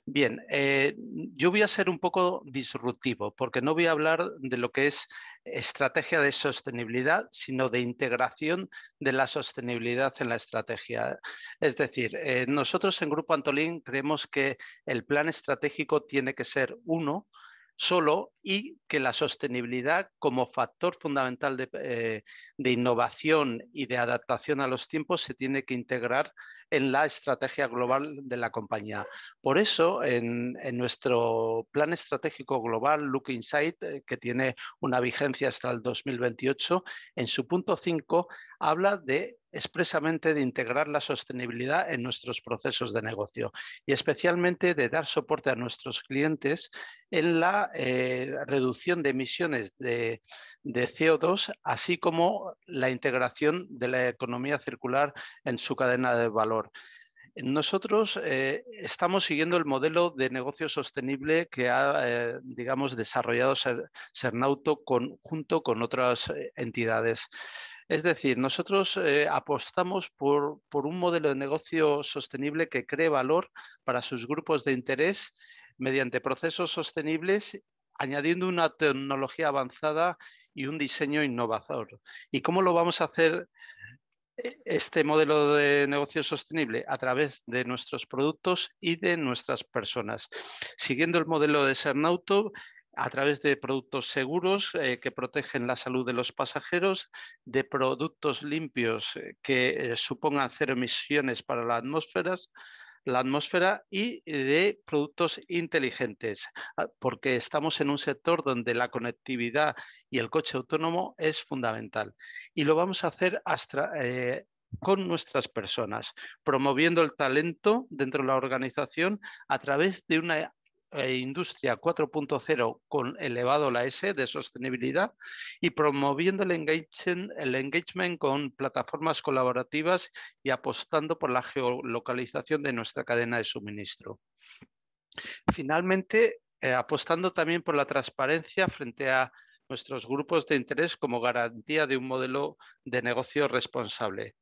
Speaker 5: Bien, eh, yo voy a ser un poco disruptivo porque no voy a hablar de lo que es estrategia de sostenibilidad, sino de integración de la sostenibilidad en la estrategia. Es decir, nosotros en Grupo Antolín creemos que el plan estratégico tiene que ser uno, solo y que la sostenibilidad como factor fundamental eh, de, innovación y de adaptación a los tiempos se tiene que integrar en la estrategia global de la compañía. Por eso, en, nuestro plan estratégico global Look Insight, eh, que tiene una vigencia hasta el 2028, en su punto 5 habla de expresamente de integrar la sostenibilidad en nuestros procesos de negocio y especialmente de dar soporte a nuestros clientes en la eh, reducción de emisiones de, CO2, así como la integración de la economía circular en su cadena de valor. Nosotros eh, estamos siguiendo el modelo de negocio sostenible que ha, eh, digamos, desarrollado Cernauto junto con otras entidades. Es decir, nosotros eh, apostamos por, por un modelo de negocio sostenible que cree valor para sus grupos de interés mediante procesos sostenibles añadiendo una tecnología avanzada y un diseño innovador. ¿Y cómo lo vamos a hacer eh, este modelo de negocio sostenible? A través de nuestros productos y de nuestras personas. Siguiendo el modelo de Sernauto, a través de productos seguros eh, que protegen la salud de los pasajeros, de productos limpios eh, que eh, supongan cero emisiones para la atmósfera, la atmósfera y de productos inteligentes, ah, porque estamos en un sector donde la conectividad y el coche autónomo es fundamental. Y lo vamos a hacer con nuestras personas, promoviendo el talento dentro de la organización a través de una eh, Industria 4.0 con elevado la S de sostenibilidad y promoviendo el engagement, el engagement con plataformas colaborativas y apostando por la geolocalización de nuestra cadena de suministro. Finalmente, eh, apostando también por la transparencia frente a nuestros grupos de interés como garantía de un modelo de negocio responsable.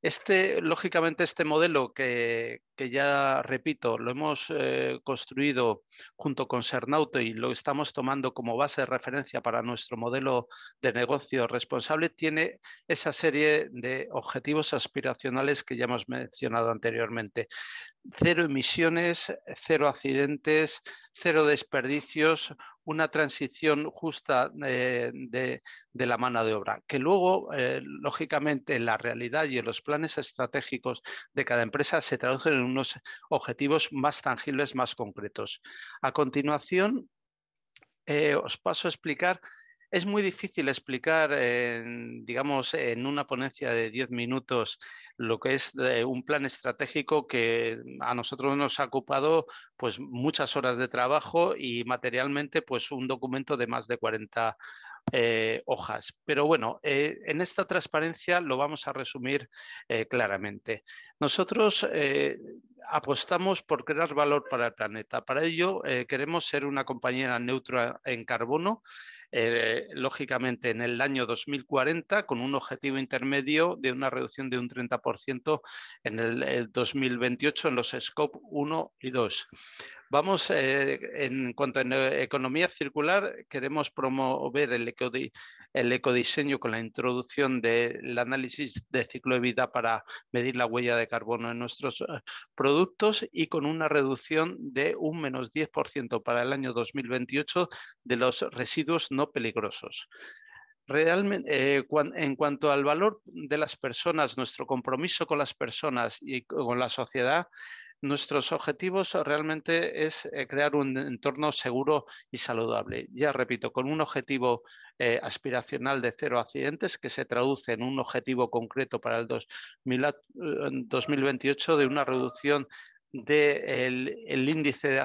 Speaker 5: Este, lógicamente, este modelo que, ya, repito, lo hemos eh, construido junto con Cernauto y lo estamos tomando como base de referencia para nuestro modelo de negocio responsable, tiene esa serie de objetivos aspiracionales que ya hemos mencionado anteriormente cero emisiones, cero accidentes, cero desperdicios, una transición justa eh, de, la mano de obra, que luego, eh, lógicamente, en la realidad y en los planes estratégicos de cada empresa se traducen en unos objetivos más tangibles, más concretos. A continuación, eh, os paso a explicar es muy difícil explicar, digamos, en una ponencia de 10 minutos lo que es un plan estratégico que a nosotros nos ha ocupado pues, muchas horas de trabajo y materialmente pues, un documento de más de 40 eh, hojas. Pero bueno, eh, en esta transparencia lo vamos a resumir eh, claramente. Nosotros apostamos por crear valor para el planeta. Para ello, eh, queremos ser una compañera neutra en carbono, eh, lógicamente en el año 2040, con un objetivo intermedio de una reducción de un 30% en el, 2028 eh, en los scope 1 y 2. Vamos, en cuanto a e-, economía circular, queremos promover el, ecodiseño con la introducción del análisis de ciclo de vida para medir la huella de carbono en nuestros productos y con una reducción de un menos 10% para el año 2028 de los residuos no peligrosos. Realmente, eh, en cuanto al valor de las personas, nuestro compromiso con las personas y con la sociedad, Nuestros objetivos realmente es eh, crear un entorno seguro y saludable. Ya repito, con un objetivo eh, aspiracional de cero accidentes que se traduce en un objetivo concreto para el dos 2028 eh, de una reducción del el, índice de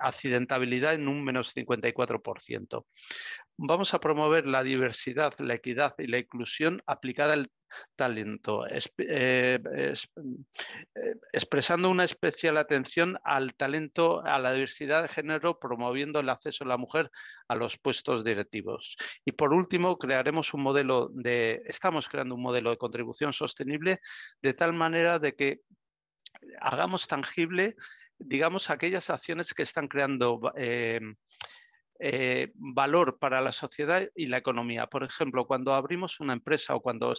Speaker 5: accidentabilidad en un menos 54%. Vamos a promover la diversidad, la equidad y la inclusión aplicada al talento, eh, eh, expresando una especial atención al talento, a la diversidad de género, promoviendo el acceso de la mujer a los puestos directivos. Y por último, crearemos un modelo de, estamos creando un modelo de contribución sostenible de tal manera de que hagamos tangible, digamos, aquellas acciones que están creando eh, eh, valor para la sociedad y la economía. Por ejemplo, cuando abrimos una empresa o cuando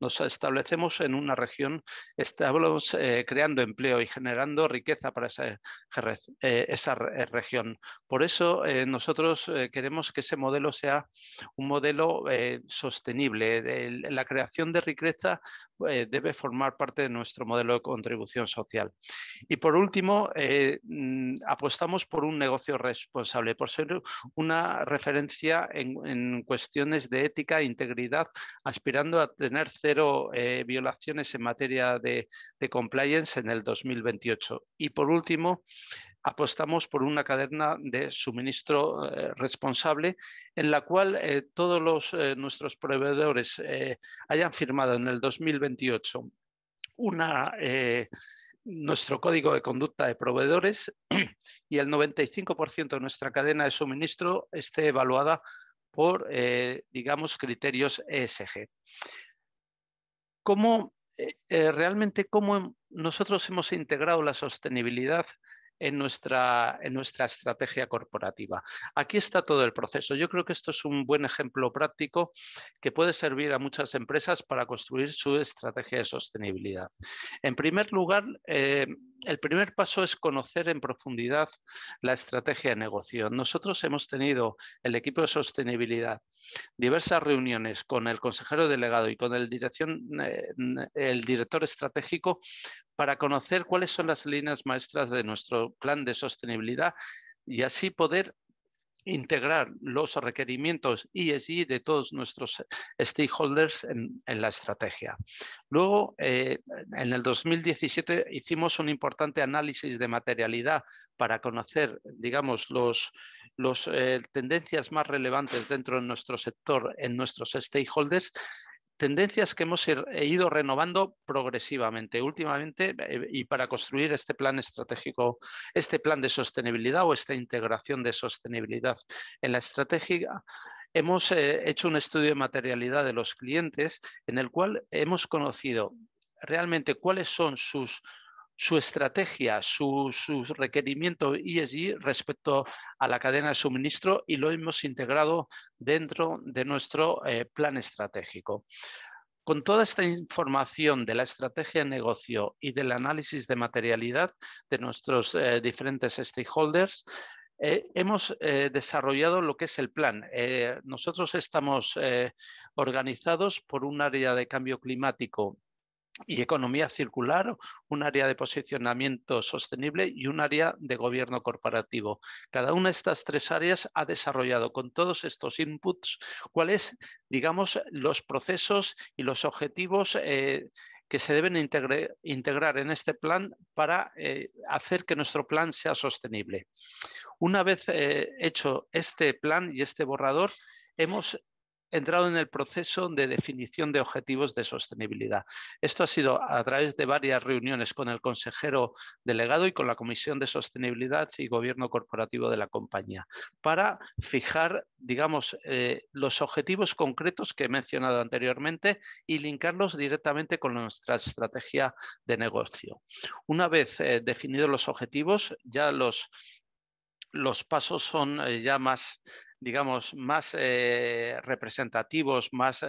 Speaker 5: nos establecemos en una región, estamos eh, creando empleo y generando riqueza para esa, esa región. Por eso nosotros queremos que ese modelo sea un modelo sostenible. De la creación de riqueza eh, debe formar parte de nuestro modelo de contribución social. Y por último, eh, mm, apostamos por un negocio responsable, por ser una referencia en, cuestiones de ética e integridad, aspirando a tener cero eh, violaciones en materia de, de compliance en el 2028. Y por último, apostamos por una cadena de suministro eh, responsable en la cual eh, todos eh, nuestros proveedores hayan firmado en el 2028 una, nuestro código de conducta de proveedores y el 95% de nuestra cadena de suministro esté evaluada por, digamos, criterios ESG. ¿Cómo, realmente, cómo nosotros hemos integrado la sostenibilidad en nuestra, estrategia corporativa. Aquí está todo el proceso. Yo creo que esto es un buen ejemplo práctico que puede servir a muchas empresas para construir su estrategia de sostenibilidad. En primer lugar, eh, el primer paso es conocer en profundidad la estrategia de negocio. Nosotros hemos tenido, el equipo de sostenibilidad, diversas reuniones con el consejero delegado y con el eh, director estratégico para conocer cuáles son las líneas maestras de nuestro plan de sostenibilidad y así poder integrar los requerimientos ESG de todos nuestros stakeholders en, la estrategia. Luego, eh, en el 2017 hicimos un importante análisis de materialidad para conocer, digamos, las los, eh, tendencias más relevantes dentro de nuestro sector, en nuestros stakeholders, tendencias que hemos ido renovando progresivamente últimamente eh, y para construir este plan estratégico, este plan de sostenibilidad o esta integración de sostenibilidad en la estrategia. Hemos eh, hecho un estudio de materialidad de los clientes en el cual hemos conocido realmente cuáles son sus su estrategia, sus su requerimiento ESG respecto a la cadena de suministro y lo hemos integrado dentro de nuestro eh, plan estratégico. Con toda esta información de la estrategia de negocio y del análisis de materialidad de nuestros eh, diferentes stakeholders, eh, hemos desarrollado lo que es el plan. nosotros estamos organizados por un área de cambio climático y economía circular, un área de posicionamiento sostenible y un área de gobierno corporativo. Cada una de estas tres áreas ha desarrollado con todos estos inputs cuáles, digamos, los procesos y los objetivos eh, que se deben integrar en este plan para eh, hacer que nuestro plan sea sostenible. Una vez eh, hecho este plan y este borrador, hemos entrado en el proceso de definición de objetivos de sostenibilidad. Esto ha sido a través de varias reuniones con el consejero delegado y con la Comisión de Sostenibilidad y Gobierno Corporativo de la compañía para fijar, digamos, eh, los objetivos concretos que he mencionado anteriormente y linkarlos directamente con nuestra estrategia de negocio. Una vez eh, definidos los objetivos, ya los los pasos son eh, ya más, digamos, más eh, representativos, más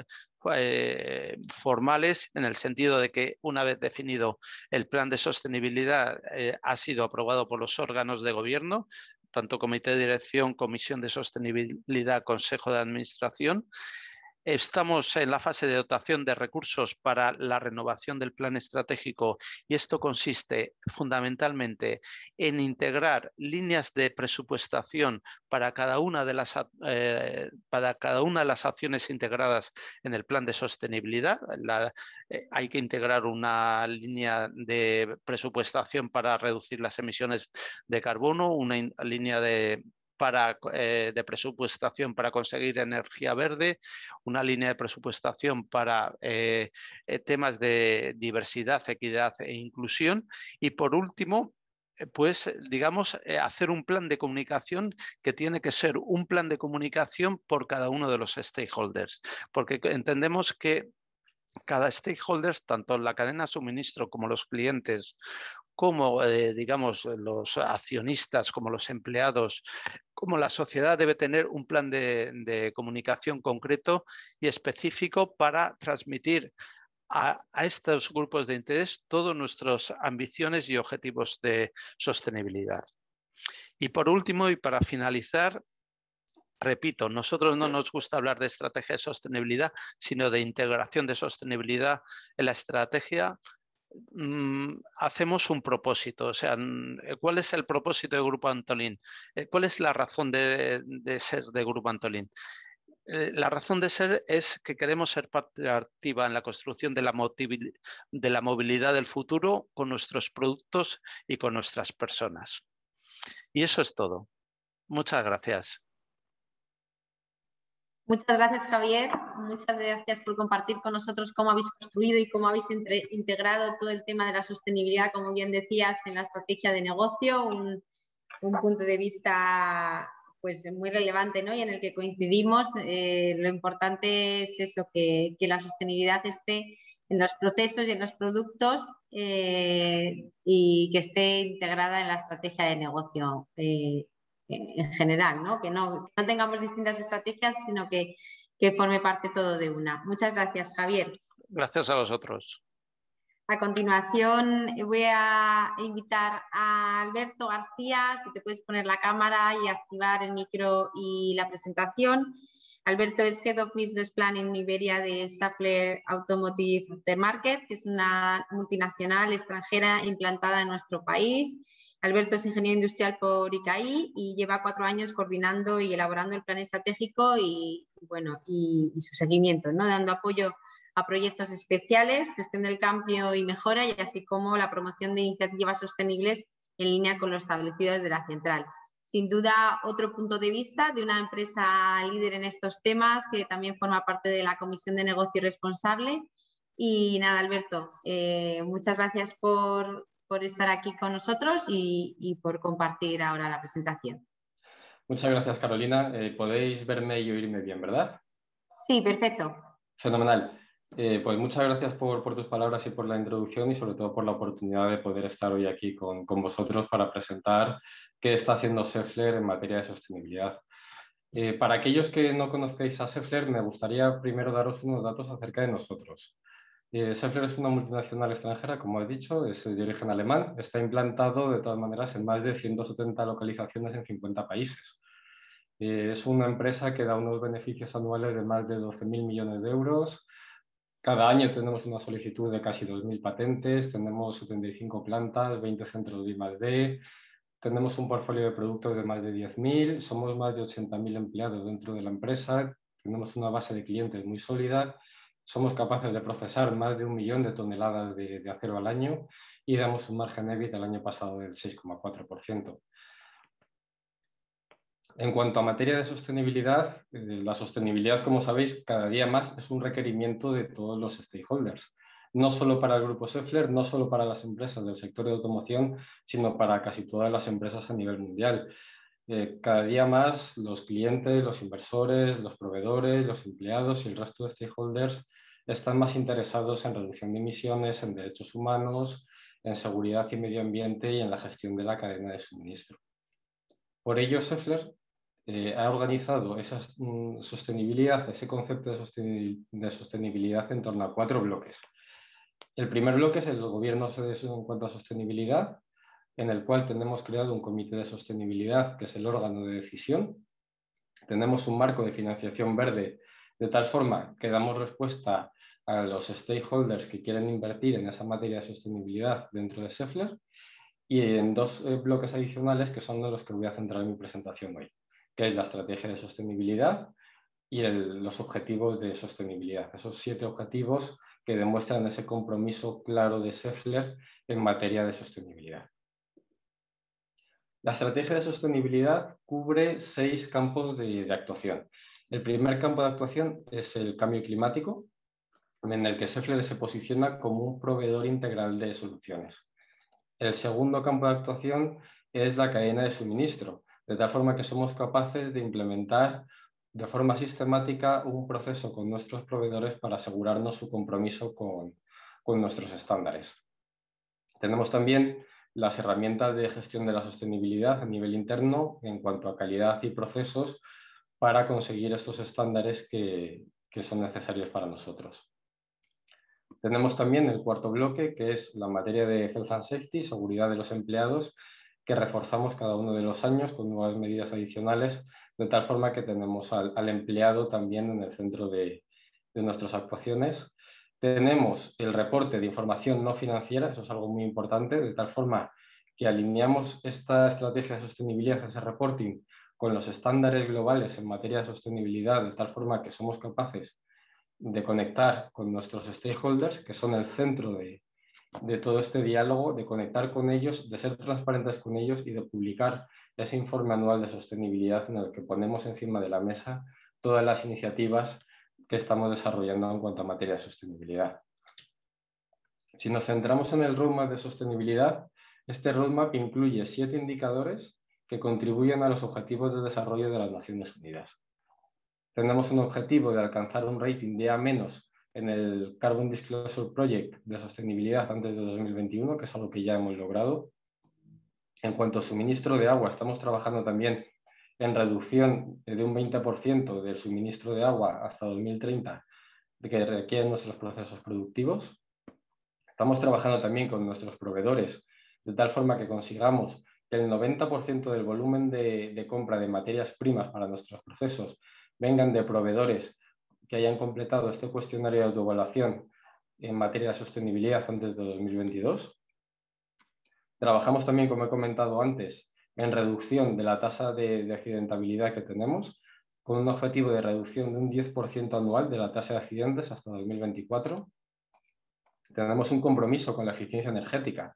Speaker 5: eh, formales, en el sentido de que una vez definido el plan de sostenibilidad, ha sido aprobado por los órganos de gobierno, tanto comité de dirección, comisión de sostenibilidad, consejo de administración, Estamos en la fase de dotación de recursos para la renovación del plan estratégico y esto consiste fundamentalmente en integrar líneas de presupuestación para cada una de las, eh, para cada una de las acciones integradas en el plan de sostenibilidad. Eh, hay que integrar una línea de presupuestación para reducir las emisiones de carbono, una línea de eh, de presupuestación para conseguir energía verde, una línea de presupuestación para eh, eh, temas de diversidad, equidad e inclusión y por último pues digamos, hacer un plan de comunicación que tiene que ser un plan de comunicación por cada uno de los stakeholders, porque entendemos que cada stakeholder, tanto la cadena de suministro como los clientes, cómo, eh, digamos, los accionistas, como los empleados, cómo la sociedad debe tener un plan de, comunicación concreto y específico para transmitir a, estos grupos de interés todas nuestras ambiciones y objetivos de sostenibilidad. Y por último, y para finalizar, repito, nosotros no nos gusta hablar de estrategia de sostenibilidad, sino de integración de sostenibilidad en la estrategia Mm, hacemos un propósito, o sea, eh, ¿cuál es el propósito de Grupo Antolín? Eh, ¿Cuál es la razón de, ser de Grupo Antolín? Eh, la razón de ser es que queremos ser parte activa en la construcción de la, de la movilidad del futuro con nuestros productos y con nuestras personas. Y eso es todo. Muchas gracias.
Speaker 3: Muchas gracias, Javier. Muchas gracias por compartir con nosotros cómo habéis construido y cómo habéis integrado todo el tema de la sostenibilidad, como bien decías, en la estrategia de negocio, un, punto de vista pues muy relevante ¿no? y en el que coincidimos. Eh, lo importante es eso, que, que, la sostenibilidad esté en los procesos y en los productos eh, y que esté integrada en la estrategia de negocio eh, en general, ¿no? Que, no, que no tengamos distintas estrategias, sino que que forme parte todo de una. Muchas gracias, Javier.
Speaker 5: Gracias a vosotros.
Speaker 3: A continuación voy a invitar a Alberto García, si te puedes poner la cámara y activar el micro y la presentación. Alberto es Head of Business Plan en Iberia de Safler Automotive Aftermarket, que es una multinacional extranjera implantada en nuestro país. Alberto es ingeniero industrial por ICAI y lleva cuatro años coordinando y elaborando el plan estratégico y bueno, y, su seguimiento, ¿no? dando apoyo a proyectos especiales, gestión del cambio y mejora, y así como la promoción de iniciativas sostenibles en línea con lo establecido desde la central. Sin duda, otro punto de vista de una empresa líder en estos temas, que también forma parte de la Comisión de Negocio Responsable. Y nada, Alberto, eh, muchas gracias por, estar aquí con nosotros y por compartir ahora la presentación.
Speaker 1: Muchas gracias, Carolina. Eh, podéis verme y oírme bien, ¿verdad?
Speaker 3: Sí, perfecto.
Speaker 1: Fenomenal. Eh, pues muchas gracias por, tus palabras y por la introducción y sobre todo por la oportunidad de poder estar hoy aquí con, vosotros para presentar qué está haciendo Seffler en materia de sostenibilidad. Eh, para aquellos que no conozcáis a Seffler, me gustaría primero daros unos datos acerca de nosotros. Eh, es una multinacional extranjera, como he dicho, es de origen alemán, está implantado de todas maneras en más de 170 localizaciones en 50 países. Eh, es una empresa que da unos beneficios anuales de más de 12.000 millones de euros. Cada año tenemos una solicitud de casi 2.000 patentes, tenemos 75 plantas, 20 centros de I+.D., tenemos un portfolio de productos de más de 10.000, somos más de 80.000 empleados dentro de la empresa, tenemos una base de clientes muy sólida, somos capaces de procesar más de un millón de toneladas de, acero al año y damos un margen EBIT el año pasado del 6,4%. En cuanto a materia de sostenibilidad, eh, la sostenibilidad, como sabéis, cada día más es un requerimiento de todos los stakeholders, no solo para el grupo Seffler, no solo para las empresas del sector de automoción, sino para casi todas las empresas a nivel mundial. Eh, cada día más los clientes, los inversores, los proveedores, los empleados y el resto de stakeholders están más interesados en reducción de emisiones, en derechos humanos, en seguridad y medio ambiente y en la gestión de la cadena de suministro. Por ello, Seffler. Eh, ha organizado esa mm, sostenibilidad, ese concepto de, sostenibilidad en torno a cuatro bloques. El primer bloque es el gobierno en cuanto a sostenibilidad, en el cual tenemos creado un comité de sostenibilidad, que es el órgano de decisión. Tenemos un marco de financiación verde, de tal forma que damos respuesta a los stakeholders que quieren invertir en esa materia de sostenibilidad dentro de Scheffler y en dos eh, bloques adicionales que son de los que voy a centrar en mi presentación hoy que es la estrategia de sostenibilidad y los objetivos de sostenibilidad. Esos siete objetivos que demuestran ese compromiso claro de sefler en materia de sostenibilidad. La estrategia de sostenibilidad cubre seis campos de, actuación. El primer campo de actuación es el cambio climático, en el que sefler se posiciona como un proveedor integral de soluciones. El segundo campo de actuación es la cadena de suministro, de tal forma que somos capaces de implementar de forma sistemática un proceso con nuestros proveedores para asegurarnos su compromiso con, nuestros estándares. Tenemos también las herramientas de gestión de la sostenibilidad a nivel interno en cuanto a calidad y procesos para conseguir estos estándares que, que son necesarios para nosotros. Tenemos también el cuarto bloque, que es la materia de Health and Safety, seguridad de los empleados, que reforzamos cada uno de los años con nuevas medidas adicionales, de tal forma que tenemos al, empleado también en el centro de, de nuestras actuaciones. Tenemos el reporte de información no financiera, eso es algo muy importante, de tal forma que alineamos esta estrategia de sostenibilidad, ese reporting, con los estándares globales en materia de sostenibilidad, de tal forma que somos capaces de conectar con nuestros stakeholders, que son el centro de, de todo este diálogo, de conectar con ellos, de ser transparentes con ellos y de publicar ese informe anual de sostenibilidad en el que ponemos encima de la mesa todas las iniciativas que estamos desarrollando en cuanto a materia de sostenibilidad. Si nos centramos en el roadmap de sostenibilidad, este roadmap incluye siete indicadores que contribuyen a los objetivos de desarrollo de las Naciones Unidas. Tenemos un objetivo de alcanzar un rating de A- menos en el Carbon Disclosure Project de sostenibilidad antes de 2021, que es algo que ya hemos logrado. En cuanto a suministro de agua, estamos trabajando también en reducción de un 20% del suministro de agua hasta 2030 que requieren nuestros procesos productivos. Estamos trabajando también con nuestros proveedores de tal forma que consigamos que el 90% del volumen de, de compra de materias primas para nuestros procesos vengan de proveedores que hayan completado este cuestionario de autoevaluación en materia de sostenibilidad antes de 2022. Trabajamos también, como he comentado antes, en reducción de la tasa de, accidentabilidad que tenemos, con un objetivo de reducción de un 10% anual de la tasa de accidentes hasta 2024. Tenemos un compromiso con la eficiencia energética,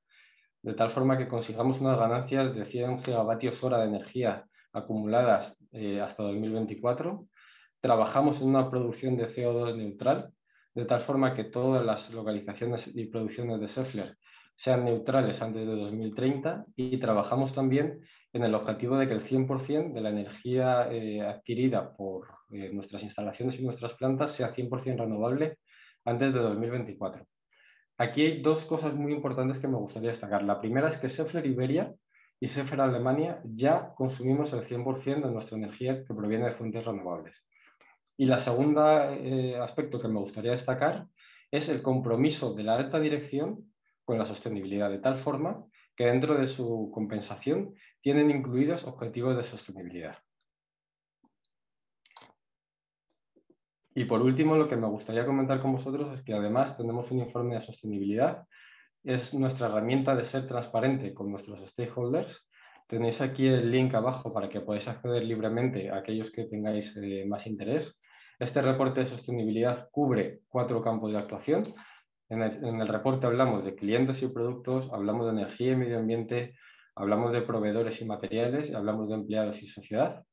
Speaker 1: de tal forma que consigamos unas ganancias de 100 gigavatios hora de energía acumuladas eh, hasta 2024 trabajamos en una producción de CO2 neutral, de tal forma que todas las localizaciones y producciones de Sheffler sean neutrales antes de 2030 y trabajamos también en el objetivo de que el 100% de la energía eh, adquirida por eh, nuestras instalaciones y nuestras plantas sea 100% renovable antes de 2024. Aquí hay dos cosas muy importantes que me gustaría destacar. La primera es que Sheffler Iberia y Sheffler Alemania ya consumimos el 100% de nuestra energía que proviene de fuentes renovables. Y la segundo eh, aspecto que me gustaría destacar es el compromiso de la alta dirección con la sostenibilidad, de tal forma que dentro de su compensación tienen incluidos objetivos de sostenibilidad. Y por último, lo que me gustaría comentar con vosotros es que además tenemos un informe de sostenibilidad. Es nuestra herramienta de ser transparente con nuestros stakeholders. Tenéis aquí el link abajo para que podáis acceder libremente a aquellos que tengáis eh, más interés. Este reporte de sostenibilidad cubre cuatro campos de actuación. En el, reporte hablamos de clientes y productos, hablamos de energía y medio ambiente, hablamos de proveedores y materiales, hablamos de empleados y sociedad.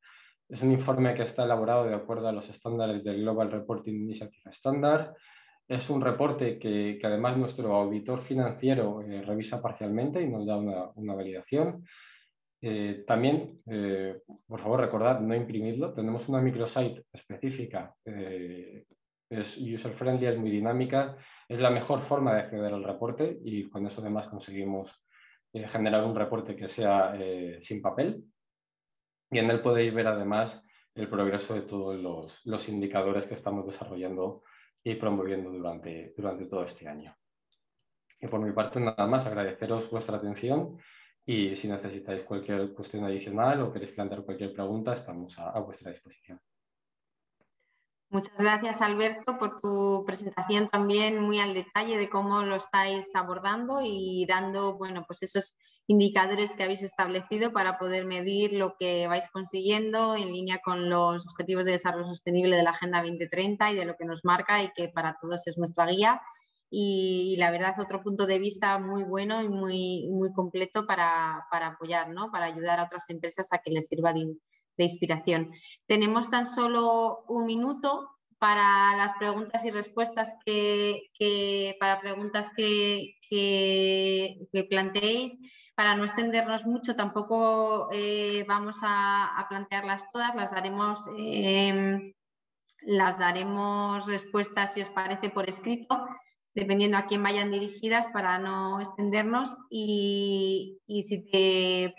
Speaker 1: Es un informe que está elaborado de acuerdo a los estándares del Global Reporting Initiative Standard. Es un reporte que, además nuestro auditor financiero eh, revisa parcialmente y nos da una validación. Eh, también, eh, por favor, recordad no imprimirlo. Tenemos una microsite específica, eh, es user-friendly, es muy dinámica, es la mejor forma de acceder al reporte y con eso además conseguimos generar un reporte que sea sin papel. Y en él podéis ver además el progreso de todos los, indicadores que estamos desarrollando y promoviendo durante, durante todo este año. Y por mi parte, nada más, agradeceros vuestra atención y si necesitáis cualquier cuestión adicional o queréis plantear cualquier pregunta, estamos a, a vuestra disposición.
Speaker 3: Muchas gracias, Alberto, por tu presentación también muy al detalle de cómo lo estáis abordando y dando bueno, pues esos indicadores que habéis establecido para poder medir lo que vais consiguiendo en línea con los objetivos de desarrollo sostenible de la Agenda 2030 y de lo que nos marca y que para todos es nuestra guía y, la verdad otro punto de vista muy bueno y muy, muy completo para, apoyar, para ayudar a otras empresas a que les sirva de, inspiración. Tenemos tan solo un minuto para las preguntas y respuestas que, para preguntas que, planteéis. Para no extendernos mucho, tampoco eh, vamos a, plantearlas todas, las daremos, eh, las daremos respuestas, si os parece, por escrito dependiendo a quién vayan dirigidas para no extendernos. Y,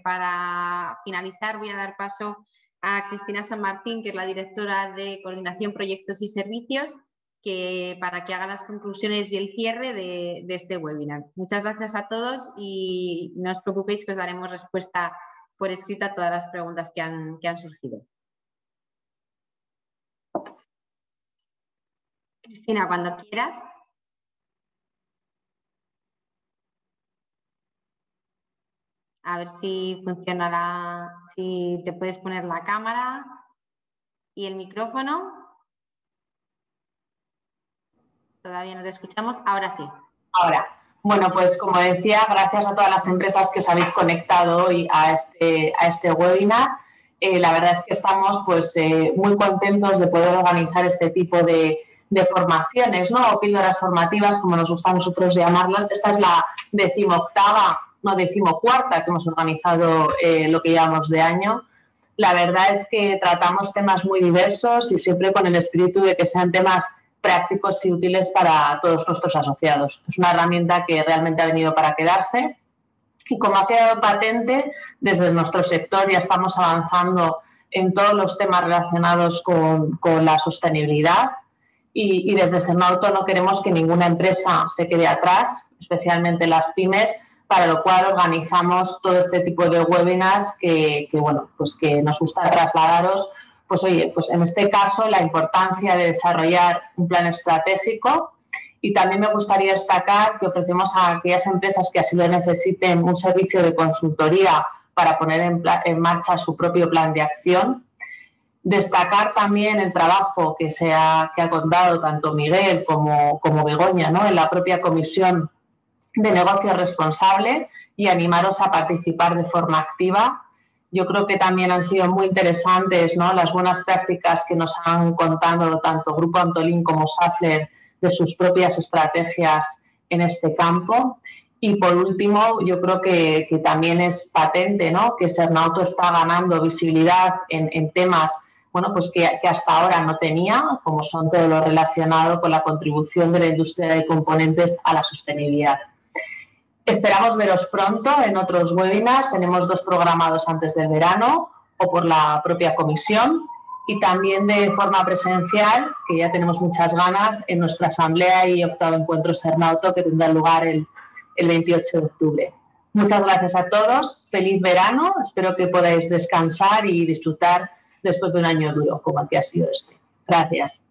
Speaker 3: para finalizar voy a dar paso a Cristina San Martín, que es la directora de Coordinación Proyectos y Servicios, que, para que haga las conclusiones y el cierre de, este webinar. Muchas gracias a todos y no os preocupéis que os daremos respuesta por escrito a todas las preguntas que han, que han surgido. Cristina, cuando quieras. a ver si funciona la, si te puedes poner la cámara y el micrófono. Todavía no te escuchamos, ahora sí. Ahora,
Speaker 6: bueno, pues como decía, gracias a todas las empresas que os habéis conectado hoy a este, este webinar. Eh, la verdad es que estamos pues, eh, muy contentos de poder organizar este tipo de, de formaciones, ¿no? O píldoras formativas, como nos gusta a nosotros llamarlas. Esta es la decimoctava no decimocuarta que hemos organizado eh, lo que llevamos de año. La verdad es que tratamos temas muy diversos y siempre con el espíritu de que sean temas prácticos y útiles para todos nuestros asociados. Es una herramienta que realmente ha venido para quedarse y como ha quedado patente, desde nuestro sector ya estamos avanzando en todos los temas relacionados con, con la sostenibilidad y, y desde Semauto no queremos que ninguna empresa se quede atrás, especialmente las pymes, para lo cual organizamos todo este tipo de webinars que, bueno, pues que nos gusta trasladaros. Pues oye, pues en este caso la importancia de desarrollar un plan estratégico y también me gustaría destacar que ofrecemos a aquellas empresas que así lo necesiten un servicio de consultoría para poner en, marcha su propio plan de acción. Destacar también el trabajo que, ha, que ha contado tanto Miguel como, como Begoña ¿no? en la propia comisión de negocio responsable y animaros a participar de forma activa. Yo creo que también han sido muy interesantes ¿no? las buenas prácticas que nos han contado tanto Grupo Antolín como Schaffler de sus propias estrategias en este campo. Y por último, yo creo que, también es patente ¿no? que Sernauto está ganando visibilidad en, temas bueno, pues que, hasta ahora no tenía, como son todo lo relacionado con la contribución de la industria de componentes a la sostenibilidad. Esperamos veros pronto en otros webinars. Tenemos dos programados antes del verano o por la propia comisión y también de forma presencial, que ya tenemos muchas ganas, en nuestra asamblea y octavo encuentro Sernauto que tendrá lugar el, el 28 de octubre. Muchas gracias a todos. Feliz verano. Espero que podáis descansar y disfrutar después de un año duro como el que ha sido este. Gracias.